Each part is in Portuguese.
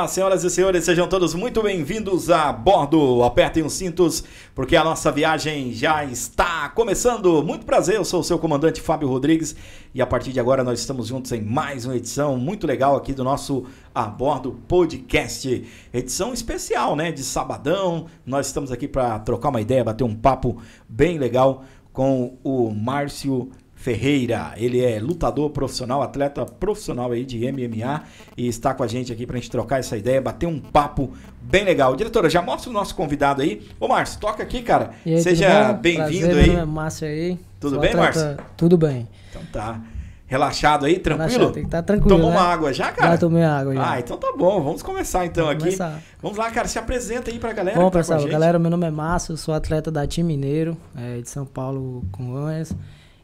Olá, senhoras e senhores, sejam todos muito bem-vindos a bordo. Apertem os cintos, porque a nossa viagem já está começando. Muito prazer, eu sou o seu comandante Fábio Rodrigues e a partir de agora nós estamos juntos em mais uma edição muito legal aqui do nosso A Bordo Podcast. Edição especial, né? De sabadão. Nós estamos aqui para trocar uma ideia, bater um papo bem legal com o Márcio Ferreira. Ele é lutador profissional, atleta profissional aí de MMA e está com a gente aqui para a gente trocar essa ideia, bater um papo bem legal. Diretora, já mostra o nosso convidado aí. Ô, Márcio, toca aqui, cara. Aí, Seja bem-vindo aí. É Márcio aí. Tudo bem, Márcio? Tudo bem. Então tá. Relaxado aí, tranquilo? Relaxado, tem que estar tá tranquilo. Tomou né? uma água já, cara? Já tomei água já. Ah, então tá bom. Vamos começar então Vamos aqui. Começar. Vamos lá, cara. Se apresenta aí pra galera. Bom, tá pessoal, galera, meu nome é Márcio, sou atleta da Time Mineiro, é, de São Paulo, com Congonhas.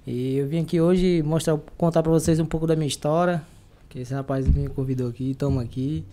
E eu vim aqui hoje mostrar, contar para vocês um pouco da minha história, que esse rapaz me convidou aqui, estamos aqui.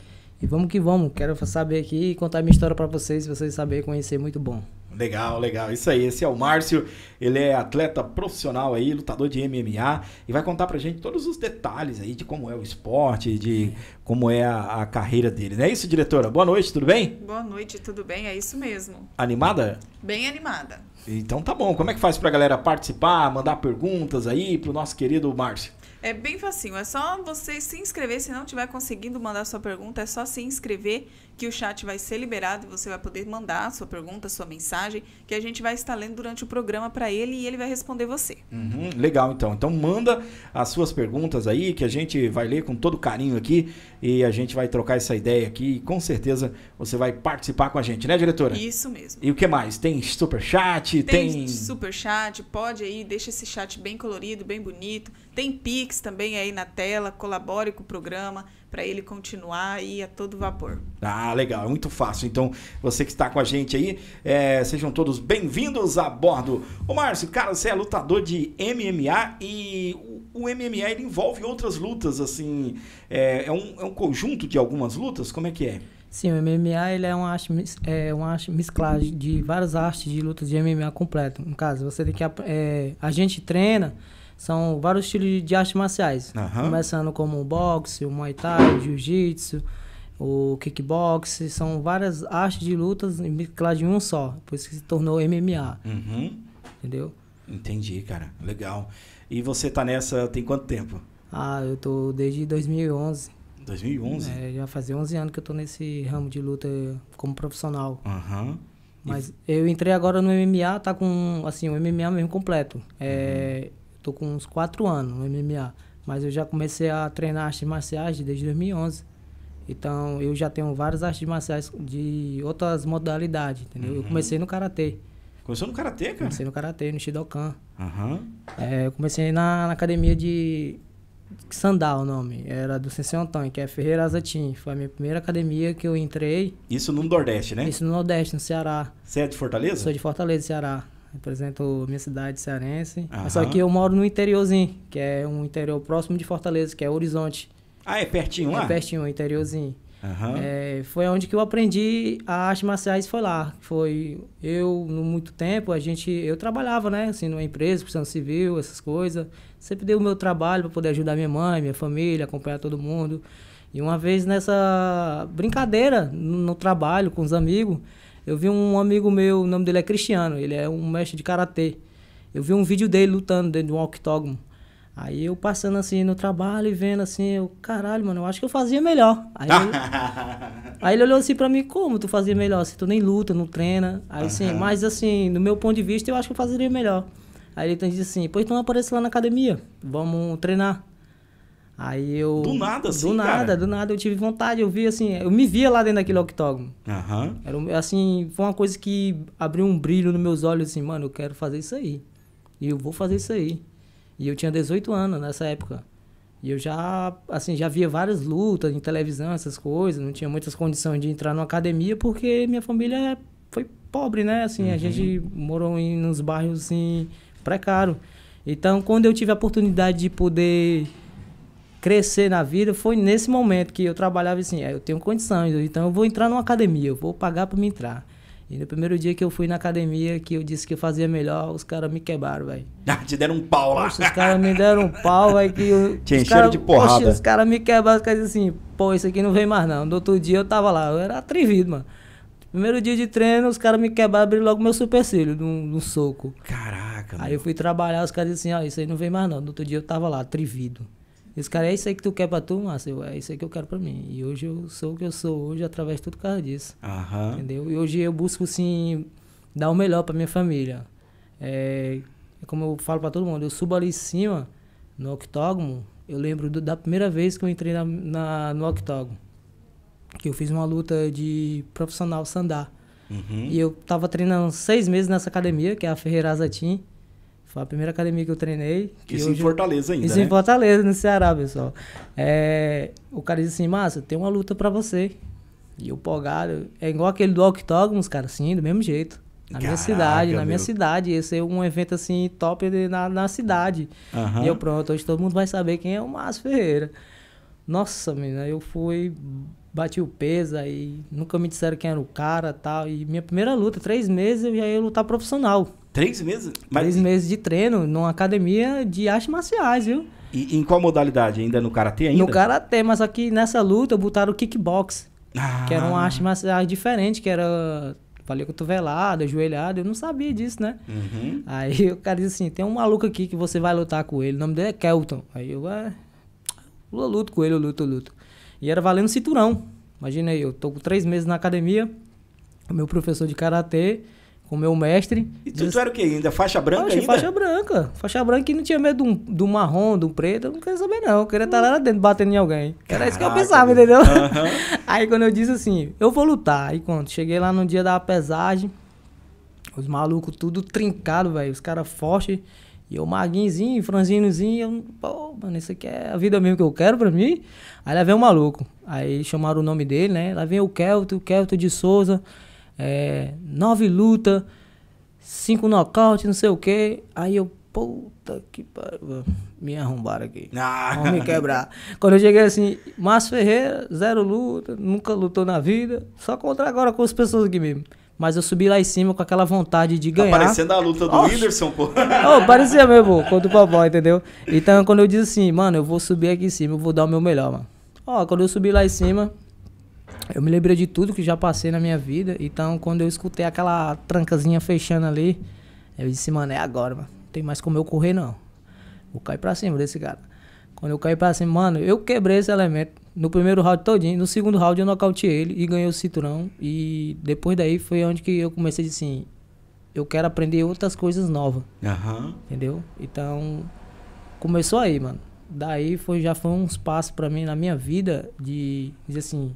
E vamos que vamos, quero saber aqui e contar minha história para vocês, vocês saberem conhecer muito bom. Legal, legal. Isso aí, esse é o Márcio. Ele é atleta profissional aí, lutador de MMA e vai contar pra gente todos os detalhes aí de como é o esporte, de como é a, a carreira dele. Não é isso, diretora? Boa noite, tudo bem? Boa noite, tudo bem? É isso mesmo. Animada? Bem animada. Então tá bom. Como é que faz pra galera participar, mandar perguntas aí pro nosso querido Márcio? É bem facinho, é só você se inscrever. Se não estiver conseguindo mandar sua pergunta, é só se inscrever que o chat vai ser liberado e você vai poder mandar sua pergunta, sua mensagem, que a gente vai estar lendo durante o programa para ele e ele vai responder você. Uhum, legal, então. Então manda as suas perguntas aí, que a gente vai ler com todo carinho aqui e a gente vai trocar essa ideia aqui e com certeza você vai participar com a gente, né, diretora? Isso mesmo. E o que mais? Tem super chat? Tem, tem... super chat, pode aí, deixa esse chat bem colorido, bem bonito tem Pix também aí na tela, colabore com o programa para ele continuar aí a todo vapor. Ah, legal, é muito fácil. Então, você que está com a gente aí, é, sejam todos bem-vindos a bordo. Ô Márcio, cara, você é lutador de MMA e o, o MMA ele envolve outras lutas, assim, é, é, um, é um conjunto de algumas lutas? Como é que é? Sim, o MMA ele é uma arte, é uma arte mesclagem de várias artes de lutas de MMA completo. No caso, você tem que é, a gente treina são vários estilos de artes marciais. Uhum. Começando como o boxe, o muay thai, o jiu-jitsu, o kickbox. São várias artes de lutas mescladas em um só. Por isso que se tornou MMA. Uhum. Entendeu? Entendi, cara. Legal. E você tá nessa tem quanto tempo? Ah, eu tô desde 2011. 2011? É, já fazia 11 anos que eu tô nesse ramo de luta como profissional. Aham. Uhum. Mas eu entrei agora no MMA, tá com, assim, o MMA mesmo completo. É... Uhum Tô com uns 4 anos no MMA. Mas eu já comecei a treinar artes marciais desde 2011. Então eu já tenho várias artes marciais de outras modalidades, entendeu? Uhum. Eu comecei no karatê. Começou no karatê, cara? Comecei no karatê, no Shidokan. Uhum. É, eu comecei na, na, academia de Sandal, o nome. Era do Sensei Antônio, que é Ferreira Azatim. Foi a minha primeira academia que eu entrei. Isso no Nordeste, né? Isso no Nordeste, no Ceará. Você é de Fortaleza? Sou de Fortaleza, Ceará represento minha cidade cearense. Aham. Só que eu moro no interiorzinho, que é um interior próximo de Fortaleza, que é Horizonte. Ah, é pertinho é lá? É pertinho, interiorzinho. Uhum. É, foi onde que eu aprendi a artes marciais, foi lá. Foi eu, no muito tempo, a gente... Eu trabalhava, né? Assim, numa empresa, profissão civil, essas coisas. Sempre dei o meu trabalho para poder ajudar minha mãe, minha família, acompanhar todo mundo. E uma vez nessa brincadeira, no, no trabalho, com os amigos... Eu vi um amigo meu, o nome dele é Cristiano, ele é um mestre de karatê. Eu vi um vídeo dele lutando dentro de um octógono. Aí eu passando assim no trabalho e vendo assim, eu, caralho, mano, eu acho que eu fazia melhor. Aí, eu, aí ele olhou assim pra mim, como tu fazia melhor? Se tu nem luta, não treina. Aí assim, uhum. mas assim, no meu ponto de vista, eu acho que eu fazeria melhor. Aí ele então, disse assim, pois então aparece lá na academia, vamos treinar. Aí eu. Do nada, assim? Do nada, cara. do nada eu tive vontade. Eu vi assim, eu me via lá dentro daquele octógono. Uhum. Era, assim, foi uma coisa que abriu um brilho nos meus olhos, assim, mano, eu quero fazer isso aí. E eu vou fazer isso aí. E eu tinha 18 anos nessa época. E eu já, assim, já via várias lutas em televisão, essas coisas. Não tinha muitas condições de entrar numa academia porque minha família foi pobre, né? Assim, uhum. a gente uhum. morou em uns bairros, assim, precário. Então, quando eu tive a oportunidade de poder crescer na vida foi nesse momento que eu trabalhava assim, é, eu tenho condições, então eu vou entrar numa academia, eu vou pagar para me entrar. E no primeiro dia que eu fui na academia, que eu disse que eu fazia melhor, os caras me quebraram, velho. Ah, te deram um pau lá. Poxa, os caras me deram um pau, velho. Que eu, cara, de porrada. Poxa, os caras me quebraram, os caras assim, pô, isso aqui não vem mais não. No outro dia eu tava lá, eu era atrevido, mano. Primeiro dia de treino, os caras me quebraram, abriram logo meu supercílio num, num soco. Caraca, Aí eu fui trabalhar, os caras disseram assim, ó, isso aí não vem mais não. No outro dia eu tava lá, atrevido. Esse cara, é isso aí que tu quer pra tu, Márcio? É isso aí que eu quero pra mim. E hoje eu sou o que eu sou hoje através de tudo por causa disso. Aham. Entendeu? E hoje eu busco, sim, dar o melhor pra minha família. É, é, como eu falo pra todo mundo, eu subo ali em cima, no octógono, eu lembro do, da primeira vez que eu entrei na, na, no octógono. Que eu fiz uma luta de profissional sandá. Uhum. E eu tava treinando seis meses nessa academia, que é a Ferreira Azatim. Foi a primeira academia que eu treinei. Que isso hoje... em Fortaleza ainda. Isso né? em Fortaleza, no Ceará, pessoal. É... O cara disse assim, massa, tem uma luta para você. E o Pogado, é igual aquele do Octógono, cara, assim, do mesmo jeito. Na Caraca, minha cidade, na minha cidade. Ia ser um evento assim, top de, na, na cidade. Uhum. E eu, pronto, hoje todo mundo vai saber quem é o Márcio Ferreira. Nossa, menina, eu fui, bati o peso aí, nunca me disseram quem era o cara tal. E minha primeira luta, três meses, eu já ia lutar profissional. Três meses? Mas... Três meses de treino numa academia de artes marciais, viu? E, em qual modalidade? Ainda no karatê ainda? No karatê, mas aqui nessa luta botaram kickbox. Ah. Que era uma ah. arte marcial diferente, que era falei cotovelada, ajoelhada, eu não sabia disso, né? Uhum. Aí o cara disse assim, tem um maluco aqui que você vai lutar com ele, o nome dele é Kelton. Aí eu, é, eu luto com ele, eu luto, eu luto. E era valendo cinturão. Imagina aí, eu tô com três meses na academia, o meu professor de Karatê com meu mestre. E tu, tu era o quê? Ainda faixa branca Poxa, ainda? faixa branca. Faixa branca que não tinha medo do, do marrom, do preto, eu não queria saber não. Eu queria estar lá dentro batendo em alguém. Caraca, era isso que eu pensava, meu. entendeu? Uhum. Aí quando eu disse assim, eu vou lutar. Aí quando cheguei lá no dia da pesagem, os malucos tudo trincado, velho. Os caras fortes. E eu maguinzinho, franzinozinho, eu, pô, mano, isso aqui é a vida mesmo que eu quero pra mim. Aí lá vem o maluco. Aí chamaram o nome dele, né? Lá vem o Kelto, o Kelto de Souza é, nove luta, cinco nocaute, não sei o quê. Aí eu, puta que pariu, me arrombaram aqui. Ah. Vamos me quebrar. Quando eu cheguei assim, Márcio Ferreira, zero luta, nunca lutou na vida, só contra agora com as pessoas aqui mesmo. Mas eu subi lá em cima com aquela vontade de ganhar. Tá parecendo a luta do Whindersson, pô. Oh, parecia mesmo, contra o papai, entendeu? Então, quando eu disse assim, mano, eu vou subir aqui em cima, eu vou dar o meu melhor, mano. Ó, oh, quando eu subi lá em cima, eu me lembrei de tudo que já passei na minha vida. Então, quando eu escutei aquela trancazinha fechando ali, eu disse, mano, é agora, mano. Não tem mais como eu correr, não. Vou cair pra cima desse cara. Quando eu caí pra cima, mano, eu quebrei esse elemento. No primeiro round todinho, no segundo round eu nocautei ele e ganhei o cinturão. E depois daí foi onde que eu comecei assim, eu quero aprender outras coisas novas. Uhum. Entendeu? Então, começou aí, mano. Daí foi, já foi uns passos para mim na minha vida de dizer assim,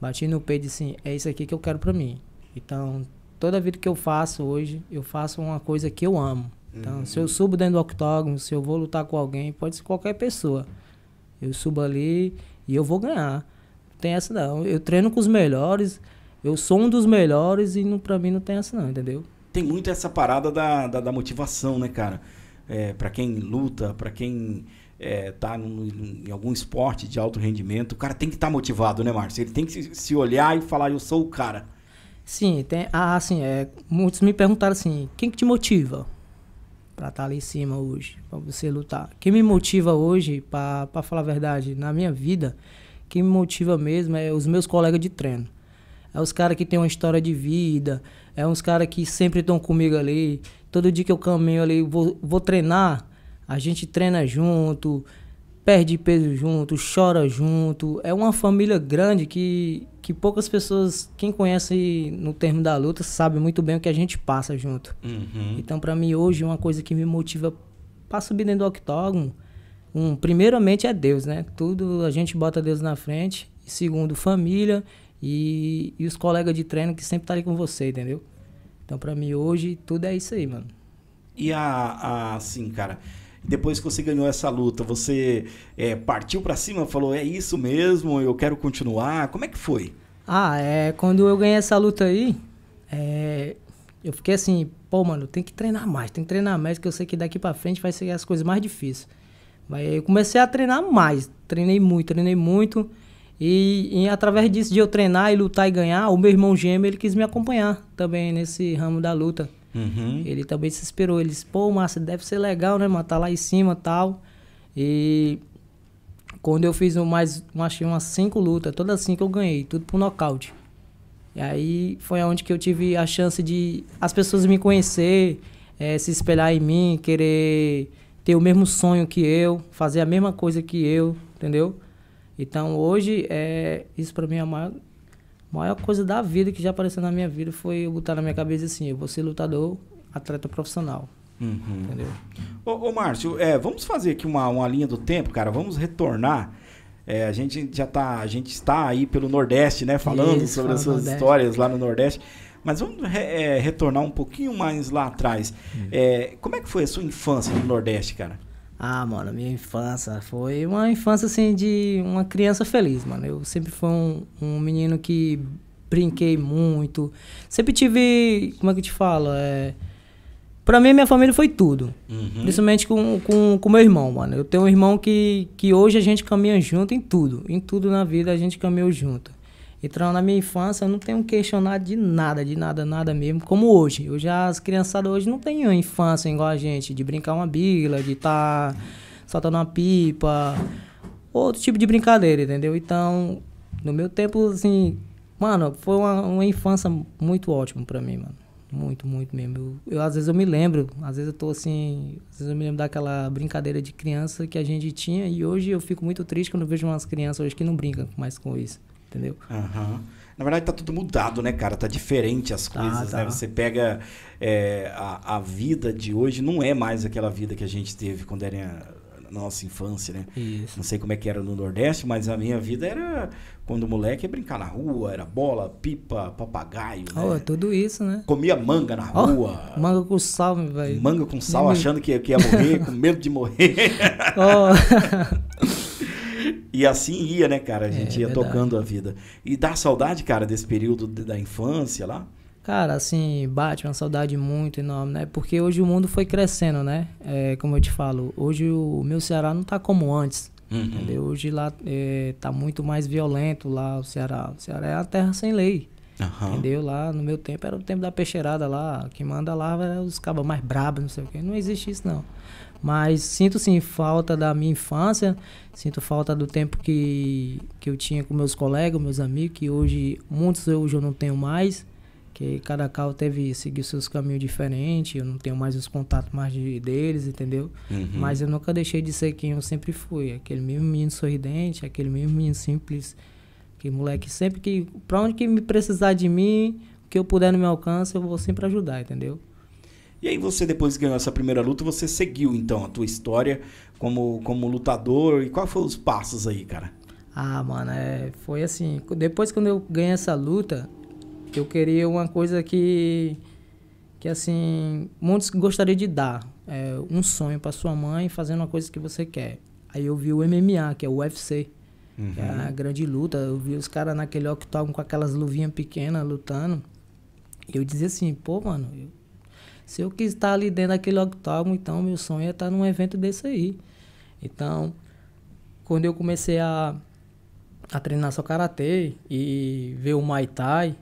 Bati no peito e disse assim, é isso aqui que eu quero para mim. Então, toda vida que eu faço hoje, eu faço uma coisa que eu amo. Então, uhum. se eu subo dentro do octógono, se eu vou lutar com alguém, pode ser qualquer pessoa. Eu subo ali e eu vou ganhar. Não tem essa não. Eu treino com os melhores, eu sou um dos melhores e não, pra mim não tem essa não, entendeu? Tem muito essa parada da, da, da motivação, né, cara? É, para quem luta, para quem é, tá num, em algum esporte de alto rendimento, o cara tem que estar tá motivado, né, Márcio? Ele tem que se, se, olhar e falar, eu sou o cara. Sim, tem, ah, assim é, muitos me perguntaram assim, quem que te motiva para estar tá ali em cima hoje, para você lutar? Quem me motiva hoje, para falar a verdade, na minha vida, quem me motiva mesmo é os meus colegas de treino. É os caras que têm uma história de vida, é uns caras que sempre estão comigo ali. Todo dia que eu caminho ali, vou, vou treinar, a gente treina junto, perde peso junto, chora junto. É uma família grande que, que poucas pessoas, quem conhece no termo da luta, sabe muito bem o que a gente passa junto. Uhum. Então, para mim, hoje, uma coisa que me motiva para subir dentro do octógono, um, primeiramente é Deus, né? Tudo a gente bota Deus na frente. Segundo, família e, e os colegas de treino que sempre tá ali com você, entendeu? Então, para mim, hoje, tudo é isso aí, mano. E a, a assim, cara, depois que você ganhou essa luta, você é, partiu para cima, falou, é isso mesmo, eu quero continuar. Como é que foi? Ah, é, quando eu ganhei essa luta aí, é, eu fiquei assim, pô, mano, tem que treinar mais, tem que treinar mais, que eu sei que daqui para frente vai ser as coisas mais difíceis. Mas eu comecei a treinar mais, treinei muito, treinei muito. E, e, através disso de eu treinar e lutar e ganhar, o meu irmão gêmeo ele quis me acompanhar também nesse ramo da luta. Uhum. Ele também se esperou Ele disse, pô, Márcio, deve ser legal, né, mano? Tá lá em cima tal. E quando eu fiz mais, achei umas cinco lutas, todas cinco assim eu ganhei, tudo por nocaute. E aí foi onde que eu tive a chance de as pessoas me conhecer, é, se espelhar em mim, querer ter o mesmo sonho que eu, fazer a mesma coisa que eu, entendeu? Então hoje é isso para mim é a maior maior coisa da vida que já apareceu na minha vida foi eu botar na minha cabeça assim, eu vou ser lutador, atleta profissional. Uhum. Entendeu? Ô, ô Márcio, é, vamos fazer aqui uma, uma linha do tempo, cara. Vamos retornar. É, a gente já tá, a gente está aí pelo Nordeste, né? Falando Isso, sobre as suas Nordeste. histórias lá no Nordeste. Mas vamos re, é, retornar um pouquinho mais lá atrás. É, como é que foi a sua infância no Nordeste, cara? Ah, mano, minha infância foi uma infância assim de uma criança feliz, mano. Eu sempre fui um, um menino que brinquei muito. Sempre tive. Como é que eu te falo? É, pra mim, minha família foi tudo. Uhum. Principalmente com, com, com meu irmão, mano. Eu tenho um irmão que, que hoje a gente caminha junto em tudo. Em tudo na vida a gente caminhou junto. Então, na minha infância, eu não tenho questionado de nada, de nada, nada mesmo, como hoje. Eu já, as criançadas hoje não têm uma infância igual a gente, de brincar uma bila, de estar tá soltando uma pipa, outro tipo de brincadeira, entendeu? Então, no meu tempo, assim, mano, foi uma, uma infância muito ótima para mim, mano. Muito, muito mesmo. Eu, eu, às vezes eu me lembro, às vezes eu tô assim, às vezes eu me lembro daquela brincadeira de criança que a gente tinha e hoje eu fico muito triste quando vejo umas crianças hoje que não brincam mais com isso. Entendeu? Uhum. Na verdade, tá tudo mudado, né, cara? Tá diferente as tá, coisas, né? tá. né? Você pega é, a, a vida de hoje, não é mais aquela vida que a gente teve quando era na nossa infância, né? Isso. Não sei como é que era no Nordeste, mas a minha vida era quando moleque brincar na rua, era bola, pipa, papagaio. Oh, né? Tudo isso, né? Comia manga na oh, rua. Manga com sal, velho. Manga com sal, achando que, que ia morrer, com medo de morrer. Oh. E assim ia, né, cara? A gente é, ia é verdade. tocando a vida. E dá saudade, cara, desse período da infância lá? Cara, assim, bate uma saudade muito enorme, né? Porque hoje o mundo foi crescendo, né? É, como eu te falo, hoje o meu Ceará não tá como antes. Uhum. Hoje lá é, tá muito mais violento lá o Ceará. O Ceará é a terra sem lei. Uhum. Entendeu? Lá no meu tempo era o tempo da peixeirada lá. Quem manda lá era os cabos mais brabos, não sei o quê. Não existe isso, não. Mas sinto sim falta da minha infância, sinto falta do tempo que, que eu tinha com meus colegas, meus amigos, que hoje, muitos hoje eu não tenho mais, que cada carro teve, seguir seus caminhos diferentes, eu não tenho mais os contatos mais de, deles, entendeu? Uhum. Mas eu nunca deixei de ser quem eu sempre fui, aquele mesmo menino sorridente, aquele mesmo menino simples, que moleque sempre que, pra onde que me precisar de mim, o que eu puder no meu alcance, eu vou sempre ajudar, entendeu? E aí você, depois que ganhou essa primeira luta, você seguiu, então, a tua história como, como lutador. E qual foram os passos aí, cara? Ah, mano, é, foi assim. Depois quando eu ganhei essa luta, eu queria uma coisa que, que assim, muitos gostariam de dar. É, um sonho para sua mãe fazendo uma coisa que você quer. Aí eu vi o MMA, que é o UFC. Uhum. Que é a grande luta. Eu vi os caras naquele octógono com aquelas luvinhas pequenas lutando. E eu dizia assim, pô, mano, eu se eu quis estar ali dentro daquele octógono, então meu sonho é estar num evento desse aí. Então, quando eu comecei a, a treinar só karatê e ver o Muay Thai,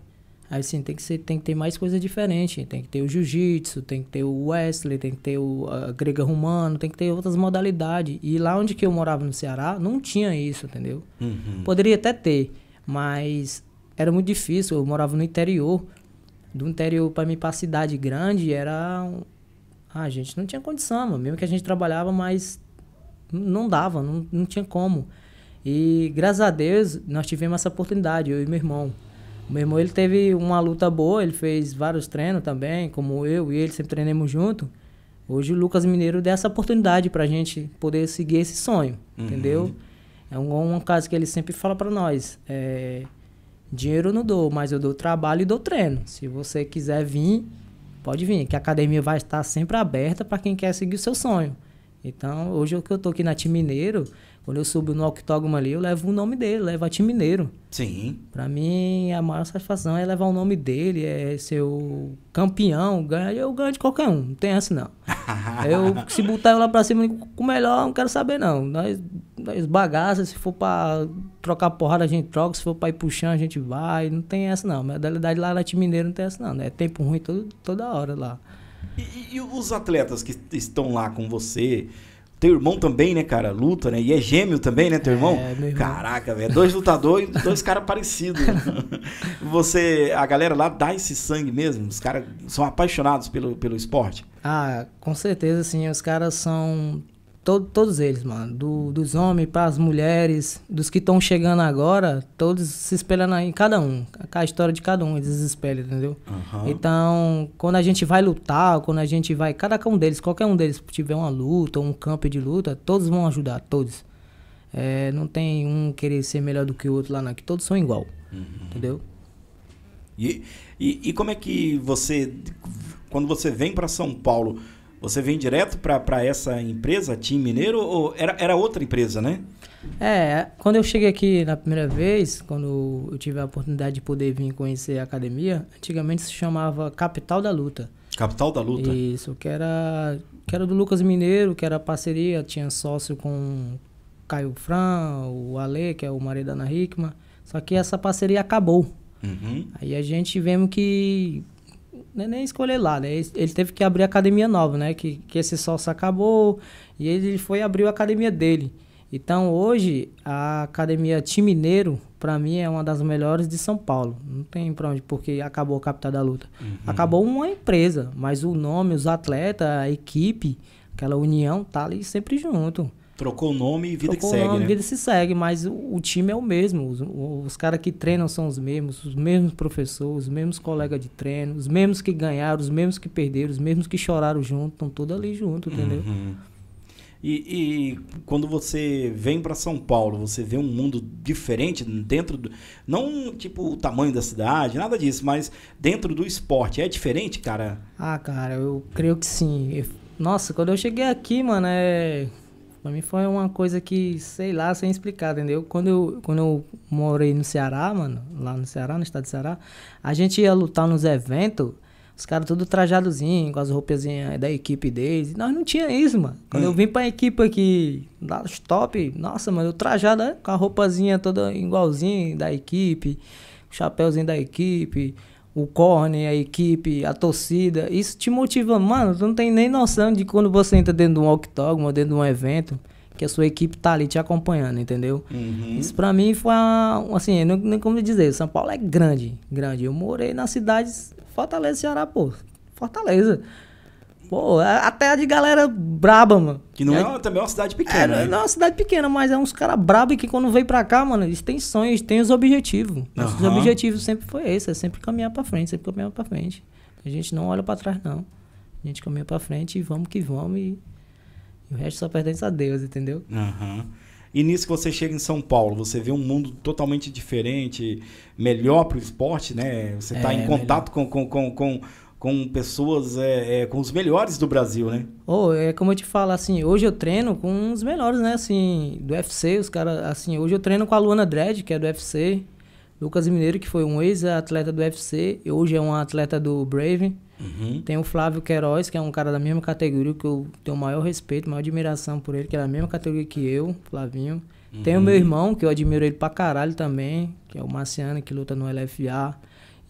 aí sim tem que, ser, tem que ter mais coisa diferente. Tem que ter o jiu-jitsu, tem que ter o wrestling, tem que ter o grega romano, tem que ter outras modalidades. E lá onde que eu morava no Ceará, não tinha isso, entendeu? Uhum. Poderia até ter, mas era muito difícil. Eu morava no interior do interior para mim para cidade grande era um... ah, a gente não tinha condição, mano. mesmo que a gente trabalhava, mas não dava, não, não tinha como. E graças a Deus nós tivemos essa oportunidade, eu e meu irmão. meu irmão ele teve uma luta boa, ele fez vários treinos também, como eu e ele sempre treinamos junto. Hoje o Lucas Mineiro deu essa oportunidade para a gente poder seguir esse sonho, uhum. entendeu? É um, um caso que ele sempre fala para nós. É, Dinheiro eu não dou, mas eu dou trabalho e dou treino. Se você quiser vir, pode vir, que a academia vai estar sempre aberta para quem quer seguir o seu sonho. Então, hoje que eu estou aqui na Time Mineiro, quando eu subo no octógono ali, eu levo o nome dele, levo a time mineiro. Sim. Para mim, a maior satisfação é levar o nome dele, é ser o campeão, ganha, eu ganho de qualquer um, não tem essa não. eu, se botar eu lá pra cima com o melhor, não quero saber não. Nós, nós bagaça, se for pra trocar porrada, a gente troca, se for pra ir puxando, a gente vai, não tem essa não. Modalidade lá na time mineiro não tem essa não, né? É tempo ruim todo, toda hora lá. E, e os atletas que estão lá com você, teu irmão também, né, cara? Luta, né? E é gêmeo também, né, teu irmão? É, meu irmão. Caraca, velho. Dois lutadores e dois caras parecidos. Você, a galera lá dá esse sangue mesmo? Os caras são apaixonados pelo, pelo esporte? Ah, com certeza, sim. Os caras são Todo, todos eles, mano. Do, dos homens para as mulheres, dos que estão chegando agora, todos se espelhando em cada um. A história de cada um, eles se espelham, entendeu? Uhum. Então, quando a gente vai lutar, quando a gente vai. Cada um deles, qualquer um deles tiver uma luta, um campo de luta, todos vão ajudar, todos. É, não tem um querer ser melhor do que o outro lá, não. É que todos são igual, uhum. entendeu? E, e, e como é que você. Quando você vem para São Paulo você vem direto para essa empresa, Tim Mineiro, ou era, era outra empresa, né? É, quando eu cheguei aqui na primeira vez, quando eu tive a oportunidade de poder vir conhecer a academia, antigamente se chamava Capital da Luta. Capital da Luta? Isso, que era, que era do Lucas Mineiro, que era parceria, tinha sócio com Caio Fran, o Ale, que é o marido da Ana Hickman. Só que essa parceria acabou. Uhum. Aí a gente vemos que nem, né, nem escolher lá, né? Ele, ele teve que abrir a academia nova, né? Que, que esse sócio acabou e ele foi abrir a academia dele. Então hoje a academia Time Mineiro para mim é uma das melhores de São Paulo. Não tem pra onde, porque acabou a capital da luta. Uhum. Acabou uma empresa, mas o nome, os atletas, a equipe, aquela união tá ali sempre junto. Trocou o nome e vida Trocou que segue. Nome, né? Vida se segue, mas o, o time é o mesmo. Os, os caras que treinam são os mesmos, os mesmos professores, os mesmos colegas de treino, os mesmos que ganharam, os mesmos que perderam, os mesmos que choraram junto, estão todos ali junto, entendeu? Uhum. E, e, quando você vem para São Paulo, você vê um mundo diferente dentro do. Não tipo o tamanho da cidade, nada disso, mas dentro do esporte. É diferente, cara? Ah, cara, eu creio que sim. Nossa, quando eu cheguei aqui, mano, é Pra mim foi uma coisa que, sei lá, sem explicar, entendeu? Quando eu, quando eu morei no Ceará, mano, lá no Ceará, no estado do Ceará, a gente ia lutar nos eventos, os caras tudo trajadozinho, com as roupazinhas da equipe deles. Nós não tinha isso, mano. Quando hum. eu vim pra equipe aqui, lá no top, nossa, mano, eu trajado né? com a roupazinha toda igualzinha da equipe, o chapéuzinho da equipe, o corner, a equipe, a torcida, isso te motiva. Mano, tu não tem nem noção de quando você entra dentro de um octógono, dentro de um evento, que a sua equipe tá ali te acompanhando, entendeu? Uhum. Isso para mim foi uma, assim, não, nem como dizer, São Paulo é grande, grande. Eu morei na cidade Fortaleza, Ceará, pô. Fortaleza. Pô, é, até a de galera braba, mano. Que não é, é também é uma cidade pequena. É, é, né? Não é uma cidade pequena, mas é uns caras brabos que quando veio pra cá, mano, eles têm sonhos, têm os objetivos. os objetivos sempre foi esse, é sempre caminhar pra frente, sempre caminhar pra frente. A gente não olha pra trás, não. A gente caminha pra frente e vamos que vamos e, e o resto só pertence a Deus, entendeu? Uhum. E nisso que você chega em São Paulo, você vê um mundo totalmente diferente, melhor para o esporte, né? Você está é, em contato melhor. com, com, com, com com pessoas, é, é, com os melhores do Brasil, né? Oh, é como eu te falo, assim, hoje eu treino com os melhores, né? Assim, do UFC, os caras, assim, hoje eu treino com a Luana Dredd, que é do UFC, Lucas Mineiro, que foi um ex-atleta do UFC, hoje é um atleta do Brave. Uhum. Tem o Flávio Queiroz, que é um cara da mesma categoria, que eu tenho o maior respeito, maior admiração por ele, que é da mesma categoria que eu, Flavinho. Uhum. Tem o meu uhum. irmão, que eu admiro ele pra caralho também, que é o Marciano, que luta no LFA.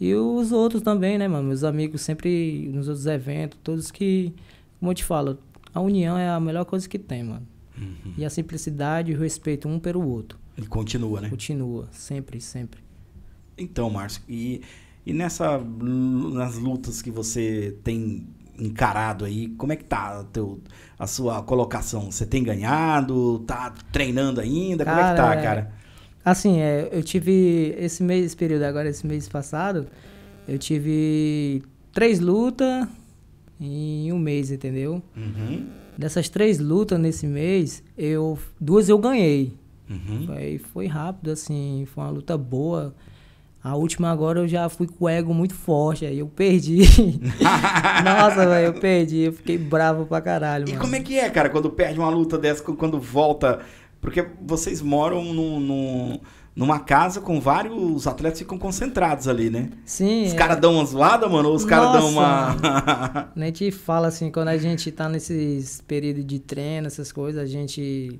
E os outros também, né, mano? Meus amigos sempre nos outros eventos, todos que, como eu te falo, a união é a melhor coisa que tem, mano. Uhum. E a simplicidade e o respeito um pelo outro. E continua, né? Continua, sempre, sempre. Então, Márcio, e, e nessa, nas lutas que você tem encarado aí, como é que tá a, teu, a sua colocação? Você tem ganhado? Tá treinando ainda? Cara, como é que tá, cara? Assim, é, eu tive esse mês, esse período agora, esse mês passado, eu tive três lutas em um mês, entendeu? Uhum. Dessas três lutas nesse mês, eu duas eu ganhei. Uhum. Aí foi rápido, assim, foi uma luta boa. A última agora eu já fui com o ego muito forte, aí eu perdi. Nossa, velho, eu perdi, eu fiquei bravo pra caralho. E mano. como é que é, cara, quando perde uma luta dessa, quando volta porque vocês moram num, num, numa casa com vários os atletas ficam concentrados ali, né? Sim. Os é... caras dão uma zoada, mano, ou os caras dão uma. a gente fala assim, quando a gente tá nesses períodos de treino, essas coisas, a gente.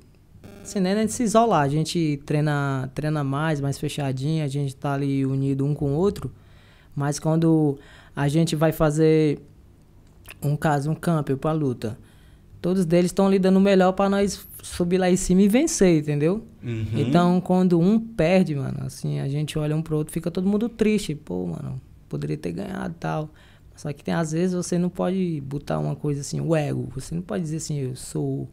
Assim, né, gente se isolar, a gente treina, treina mais, mais fechadinho, a gente tá ali unido um com o outro. Mas quando a gente vai fazer um caso, um campo para luta, Todos deles estão lidando melhor para nós subir lá em cima e vencer, entendeu? Uhum. Então, quando um perde, mano, assim, a gente olha um pro outro, fica todo mundo triste. Pô, mano, poderia ter ganhado tal. Só que tem, às vezes você não pode botar uma coisa assim, o ego. Você não pode dizer assim, eu sou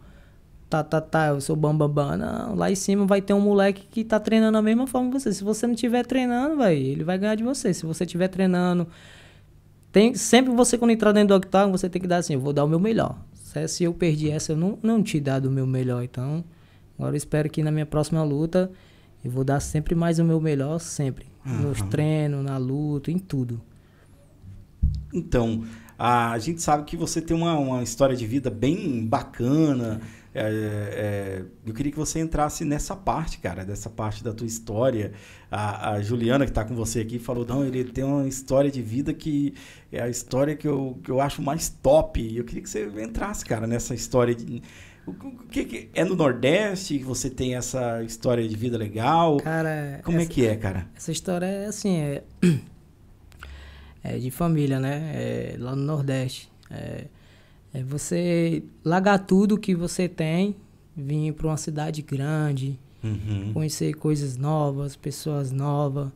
tá, tá, tá, eu sou bam, bam, bam. Não, lá em cima vai ter um moleque que tá treinando da mesma forma que você. Se você não tiver treinando, vai, ele vai ganhar de você. Se você tiver treinando, tem sempre você quando entrar dentro do octágono, você tem que dar assim, eu vou dar o meu melhor processo é, eu perdi essa, eu não, não te dado o meu melhor. Então, agora eu espero que na minha próxima luta eu vou dar sempre mais o meu melhor, sempre. Uhum. Nos treinos, na luta, em tudo. Então, a gente sabe que você tem uma, uma história de vida bem bacana. É é, é, eu queria que você entrasse nessa parte, cara, dessa parte da tua história. A, a Juliana, que está com você aqui, falou: não, ele tem uma história de vida que é a história que eu, que eu acho mais top. eu queria que você entrasse, cara, nessa história. De, o que, que, é no Nordeste que você tem essa história de vida legal? Cara, como é essa, é que é, cara? Essa história é assim, é, é de família, né? É lá no Nordeste. É, é você largar tudo que você tem, vir para uma cidade grande, uhum. conhecer coisas novas, pessoas novas.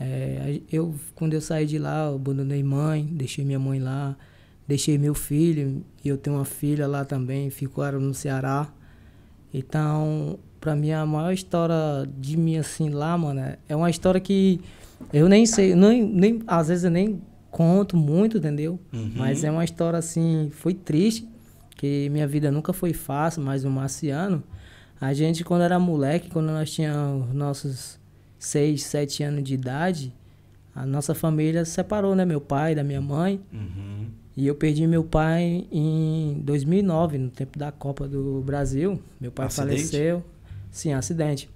É, eu, quando eu saí de lá, eu abandonei mãe, deixei minha mãe lá, deixei meu filho, e eu tenho uma filha lá também, ficou no Ceará. Então, para mim, a maior história de mim, assim, lá, mano, é uma história que eu nem sei, nem, nem às vezes eu nem conto muito, entendeu? Uhum. Mas é uma história assim, foi triste, que minha vida nunca foi fácil, mas o Marciano, a gente quando era moleque, quando nós tínhamos nossos 6, 7 anos de idade, a nossa família se separou, né? Meu pai da minha mãe. Uhum. E eu perdi meu pai em 2009, no tempo da Copa do Brasil. Meu pai acidente? faleceu. Sim, acidente.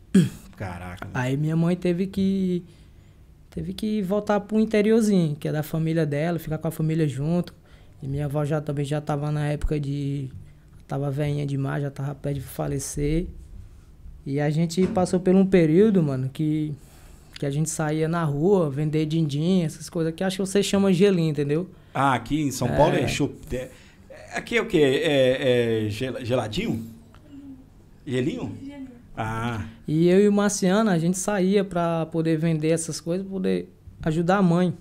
Caraca. Né? Aí minha mãe teve que teve que voltar pro interiorzinho, que é da família dela, ficar com a família junto. E minha avó já também já tava na época de. tava velhinha demais, já tava perto de falecer. E a gente passou por um período, mano, que, que a gente saía na rua vender dindim, essas coisas que acho que você chama gelinho, entendeu? Ah, aqui em São é... Paulo é, é. chup. É... Aqui é o quê? É, é geladinho? Gelinho? Ah. E eu e o Marciano, a gente saía para poder vender essas coisas, poder ajudar a mãe.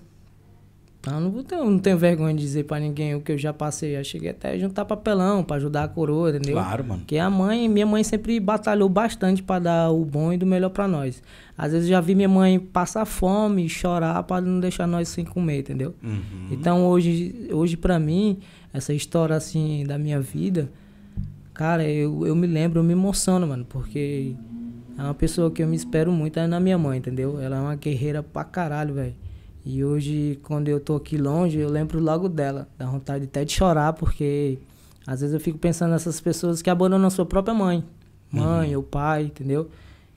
Eu ah, não, vou não tenho vergonha de dizer para ninguém o que eu já passei. Já cheguei até a juntar papelão para ajudar a coroa, entendeu? Claro, mano. Porque a mãe, minha mãe sempre batalhou bastante para dar o bom e do melhor para nós. Às vezes eu já vi minha mãe passar fome, chorar para não deixar nós sem comer, entendeu? Uhum. Então hoje, hoje para mim, essa história assim da minha vida, cara, eu, eu me lembro, eu me emociono, mano, porque é uma pessoa que eu me espero muito é na minha mãe, entendeu? Ela é uma guerreira pra caralho, velho. E hoje, quando eu tô aqui longe, eu lembro logo dela. Dá vontade até de chorar, porque às vezes eu fico pensando nessas pessoas que abandonam sua própria mãe. Uhum. Mãe uhum. ou pai, entendeu?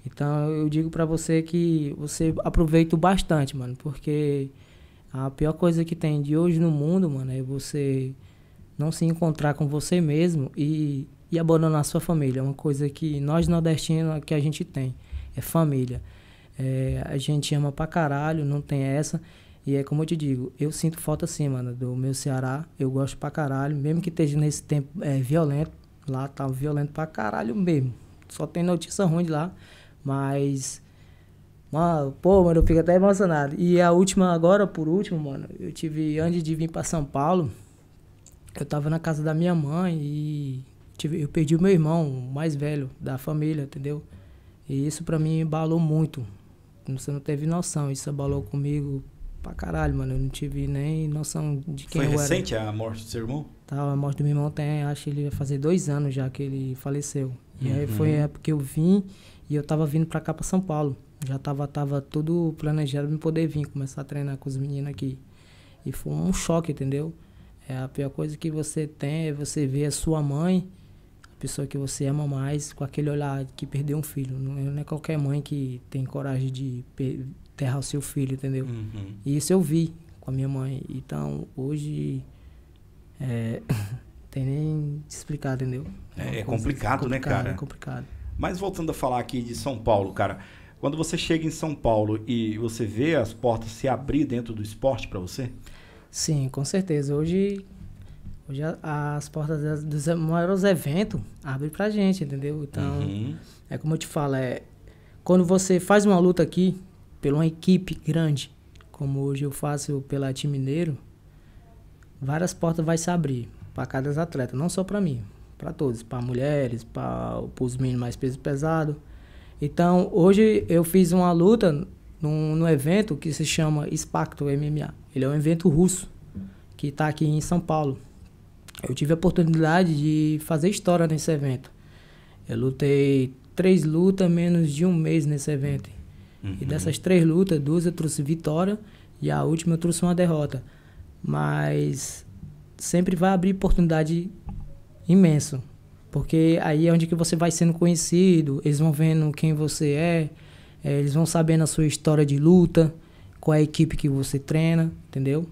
Então eu digo para você que você aproveita bastante, mano, porque a pior coisa que tem de hoje no mundo, mano, é você não se encontrar com você mesmo e e abandonar sua família. É uma coisa que nós nordestinos é que a gente tem, é família. É, a gente ama pra caralho, não tem essa. E é como eu te digo, eu sinto falta assim, mano, do meu Ceará. Eu gosto pra caralho, mesmo que esteja nesse tempo é, violento. Lá tá violento pra caralho mesmo. Só tem notícia ruim de lá. Mas. Mano, pô, mano, eu fico até emocionado. E a última, agora, por último, mano, eu tive, antes de vir pra São Paulo, eu tava na casa da minha mãe e tive, eu perdi o meu irmão mais velho da família, entendeu? E isso para mim embalou muito. Você não teve noção, isso abalou comigo pra caralho, mano. Eu não tive nem noção de quem Foi eu era. Foi recente a morte do seu irmão? Tá, a morte do meu irmão tem, acho que ele vai fazer dois anos já que ele faleceu. E uhum. aí foi uhum. a época que eu vim e eu tava vindo pra cá, pra São Paulo. Já tava, tava tudo planejado pra poder vir, começar a treinar com os meninos aqui. E foi um choque, entendeu? É a pior coisa que você tem é você ver a sua mãe pessoa que você ama mais com aquele olhar que perdeu um filho. Não é, não é qualquer mãe que tem coragem de enterrar o seu filho, entendeu? Uhum. E isso eu vi com a minha mãe. Então, hoje. É, tem nem te explicar, entendeu? É, é complicado, complicado, né, cara? É complicado. Mas voltando a falar aqui de São Paulo, cara. Quando você chega em São Paulo e você vê as portas se abrir dentro do esporte para você? Sim, com certeza. Hoje Hoje as portas dos maiores eventos abrem pra gente, entendeu? Então, uhum. é como eu te falo, é quando você faz uma luta aqui pela uma equipe grande, como hoje eu faço pela Time Mineiro, várias portas vai se abrir para cada atleta, não só para mim, para todos, para mulheres, para os meninos mais peso pesado. Então, hoje eu fiz uma luta num, num evento que se chama Spacto MMA. Ele é um evento russo que está aqui em São Paulo eu tive a oportunidade de fazer história nesse evento. Eu lutei três lutas menos de um mês nesse evento. Uhum. E dessas três lutas, duas eu trouxe vitória e a última eu trouxe uma derrota. Mas sempre vai abrir oportunidade imenso. Porque aí é onde que você vai sendo conhecido, eles vão vendo quem você é, é eles vão sabendo a sua história de luta, qual é a equipe que você treina, entendeu?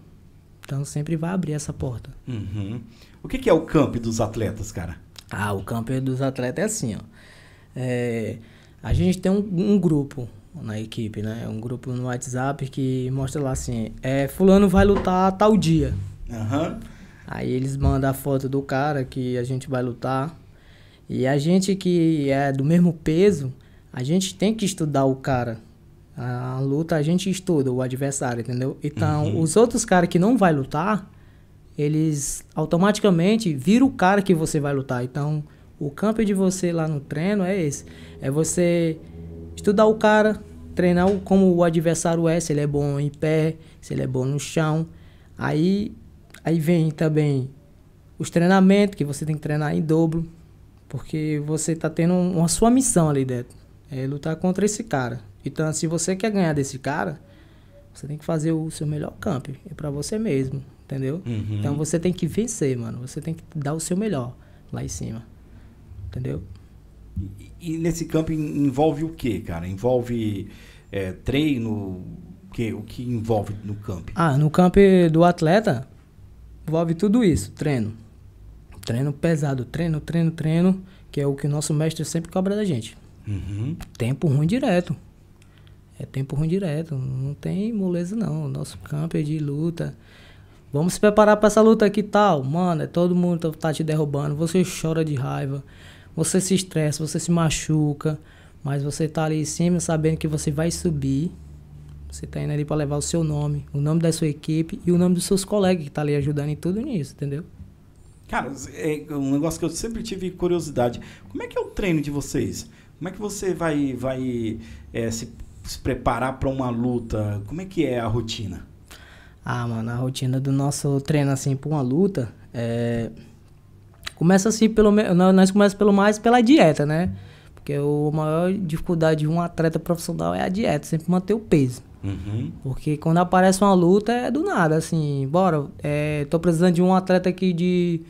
Então sempre vai abrir essa porta. Uhum. O que, que é o camp dos atletas, cara? Ah, o camp dos atletas é assim, ó. É, a gente tem um, um grupo na equipe, né? É um grupo no WhatsApp que mostra lá assim, é, fulano vai lutar tal dia. Uhum. Aí eles mandam a foto do cara que a gente vai lutar. E a gente que é do mesmo peso, a gente tem que estudar o cara. A luta a gente estuda o adversário, entendeu? Então, uhum. os outros caras que não vai lutar, eles automaticamente viram o cara que você vai lutar. Então, o campo de você lá no treino é esse. É você estudar o cara, treinar como o adversário é, se ele é bom em pé, se ele é bom no chão. Aí, aí vem também os treinamentos, que você tem que treinar em dobro, porque você está tendo uma sua missão ali dentro. É lutar contra esse cara. Então, se você quer ganhar desse cara, você tem que fazer o seu melhor campo. É para você mesmo entendeu? Uhum. Então você tem que vencer, mano. Você tem que dar o seu melhor lá em cima, entendeu? E, e nesse campo envolve o que, cara? Envolve é, treino, o que, o que envolve no campo? Ah, no campo do atleta envolve tudo isso, treino. Treino pesado, treino, treino, treino, que é o que o nosso mestre sempre cobra da gente. Uhum. Tempo ruim direto. É tempo ruim direto, não tem moleza não. Nosso campo é de luta, Vamos se preparar para essa luta aqui tal. Mano, é todo mundo tá, tá te derrubando. Você chora de raiva. Você se estressa, você se machuca. Mas você tá ali em cima sabendo que você vai subir. Você tá indo ali para levar o seu nome, o nome da sua equipe e o nome dos seus colegas que tá ali ajudando em tudo nisso, entendeu? Cara, é um negócio que eu sempre tive curiosidade. Como é que é o treino de vocês? Como é que você vai, vai é, se, se preparar para uma luta? Como é que é a rotina? Ah, mano, a rotina do nosso treino, assim, pra uma luta, é... Começa assim, pelo nós começamos pelo mais pela dieta, né? Porque a maior dificuldade de um atleta profissional é a dieta, sempre manter o peso. Uhum. Porque quando aparece uma luta é do nada, assim, bora, é, tô precisando de um atleta aqui de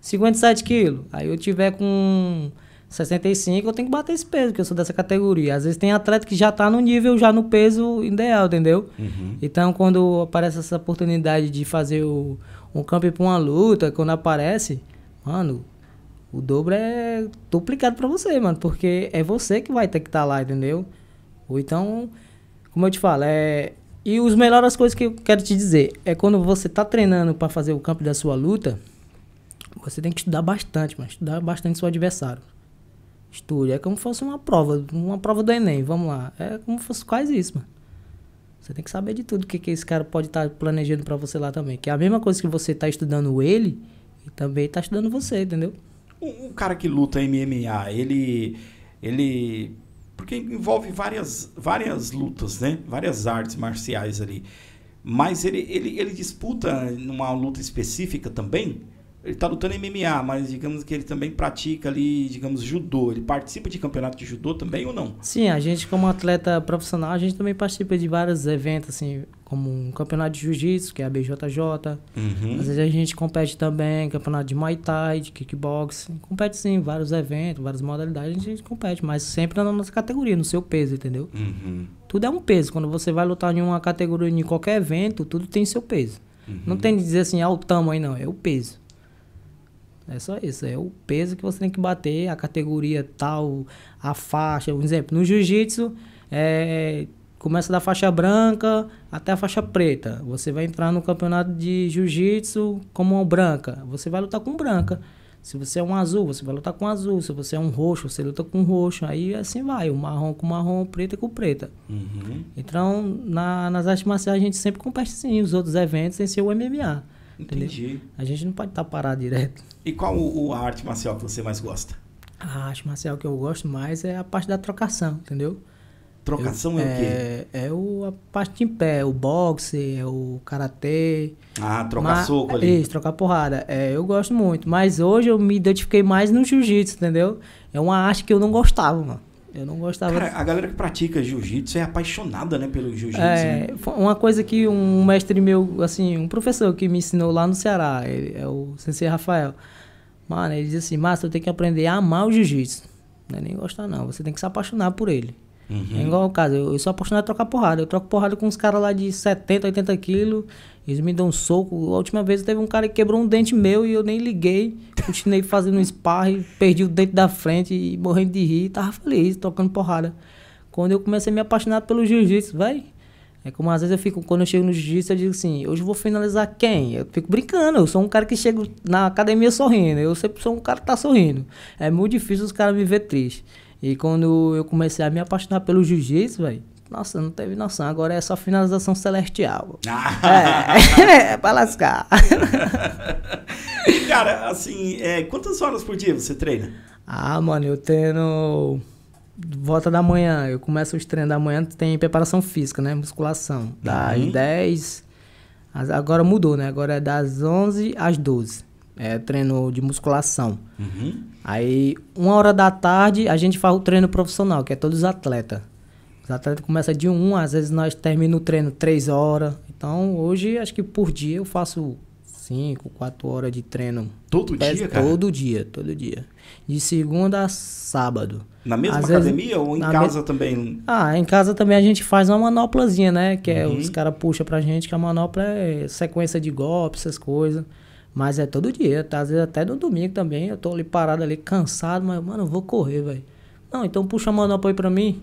57 quilos. Aí eu tiver com 65, eu tenho que bater esse peso, porque eu sou dessa categoria. Às vezes tem atleta que já está no nível, já no peso ideal, entendeu? Uhum. Então, quando aparece essa oportunidade de fazer o, um campo pra uma luta, quando aparece, mano, o dobro é duplicado para você, mano, porque é você que vai ter que estar tá lá, entendeu? Ou então, como eu te falo, é. E os melhores coisas que eu quero te dizer é quando você está treinando para fazer o campo da sua luta, você tem que estudar bastante, mas estudar bastante seu adversário. Estude. É como se fosse uma prova, uma prova do Enem, vamos lá. É como se fosse quase isso, mano. Você tem que saber de tudo o que, que esse cara pode estar tá planejando para você lá também. Que é a mesma coisa que você tá estudando ele, e também tá estudando você, entendeu? O, o cara que luta MMA, ele. ele porque envolve várias, várias lutas, né? Várias artes marciais ali. Mas ele, ele, ele disputa numa luta específica também? ele está lutando MMA, mas digamos que ele também pratica ali, digamos, judô. Ele participa de campeonato de judô também ou não? Sim, a gente como atleta profissional, a gente também participa de vários eventos, assim, como um campeonato de jiu-jitsu, que é a BJJ. Uhum. Às vezes a gente compete também, campeonato de Muay Thai, de kickboxing. Compete sim, vários eventos, várias modalidades, a gente compete, mas sempre na nossa categoria, no seu peso, entendeu? Uhum. Tudo é um peso. Quando você vai lutar em uma categoria, em qualquer evento, tudo tem seu peso. Uhum. Não tem de dizer assim, ah, o aí não, é o peso. É só isso, é o peso que você tem que bater, a categoria tal, a faixa. Por exemplo, no jiu-jitsu, é, começa da faixa branca até a faixa preta. Você vai entrar no campeonato de jiu-jitsu como branca. Você vai lutar com branca. Se você é um azul, você vai lutar com azul. Se você é um roxo, você luta com roxo. Aí assim vai, o marrom com marrom, preta com preta. Uhum. Então, na, nas artes marciais a gente sempre compete sim, os outros eventos sem ser o MMA. Entendi. Entendeu? A gente não pode estar tá parado direto. E qual o, o, a arte marcial que você mais gosta? A arte marcial que eu gosto mais é a parte da trocação, entendeu? Trocação eu, é, o quê? É, é o, a parte em pé, o boxe, é o karatê. Ah, trocar mas, soco ali. Isso, trocar porrada. É, eu gosto muito. Mas hoje eu me identifiquei mais no jiu-jitsu, entendeu? É uma arte que eu não gostava, mano. Eu não gostava. Cara, a galera que pratica jiu-jitsu é apaixonada, né, pelo jiu-jitsu. É, né? uma coisa que um mestre meu, assim, um professor que me ensinou lá no Ceará, ele, é o Sensei Rafael. Mano, ele diz assim: Márcio, eu tenho que aprender a amar o jiu-jitsu. Não é nem gostar, não. Você tem que se apaixonar por ele. Uhum. É igual o caso, eu, eu sou apaixonado a trocar porrada. Eu troco porrada com uns caras lá de 70, 80 quilos. Eles me dão um soco. A última vez teve um cara que quebrou um dente meu e eu nem liguei. Continuei fazendo um sparring, perdi o dente da frente e morrendo de rir. Tava feliz, tocando porrada. Quando eu comecei a me apaixonar pelo jiu-jitsu, vai. É como às vezes eu fico, quando eu chego no jiu-jitsu, eu digo assim, hoje eu vou finalizar quem? Eu fico brincando, eu sou um cara que chego na academia sorrindo, eu sempre sou um cara que tá sorrindo. É muito difícil os caras me ver triste. E quando eu comecei a me apaixonar pelo jiu-jitsu, velho, nossa, não teve noção. Agora é só finalização celestial. Ah. É, é pra lascar. Cara, assim, é, quantas horas por dia você treina? Ah, mano, eu treino. Volta da manhã, eu começo os treinos da manhã, tem preparação física, né? Musculação. Das uhum. 10. Agora mudou, né? Agora é das 11 às 12 é, treino de musculação. Uhum. Aí, uma hora da tarde, a gente faz o treino profissional, que é todos os atletas. Os atletas começam de um, às vezes nós terminamos o treino três horas. Então, hoje, acho que por dia eu faço cinco, quatro horas de treino. Todo dia, cara? Todo dia, todo dia. De segunda a sábado. Na mesma às academia vezes, ou em casa me... também? Ah, em casa também a gente faz uma manoplazinha, né? Que é uhum. é, os caras puxam pra gente que a manopla é sequência de golpes, essas coisas. Mas é todo dia, tá? às vezes até no domingo também. Eu tô ali parado ali, cansado, mas, mano, eu vou correr, velho. Não, então puxa a manopla apoio pra mim,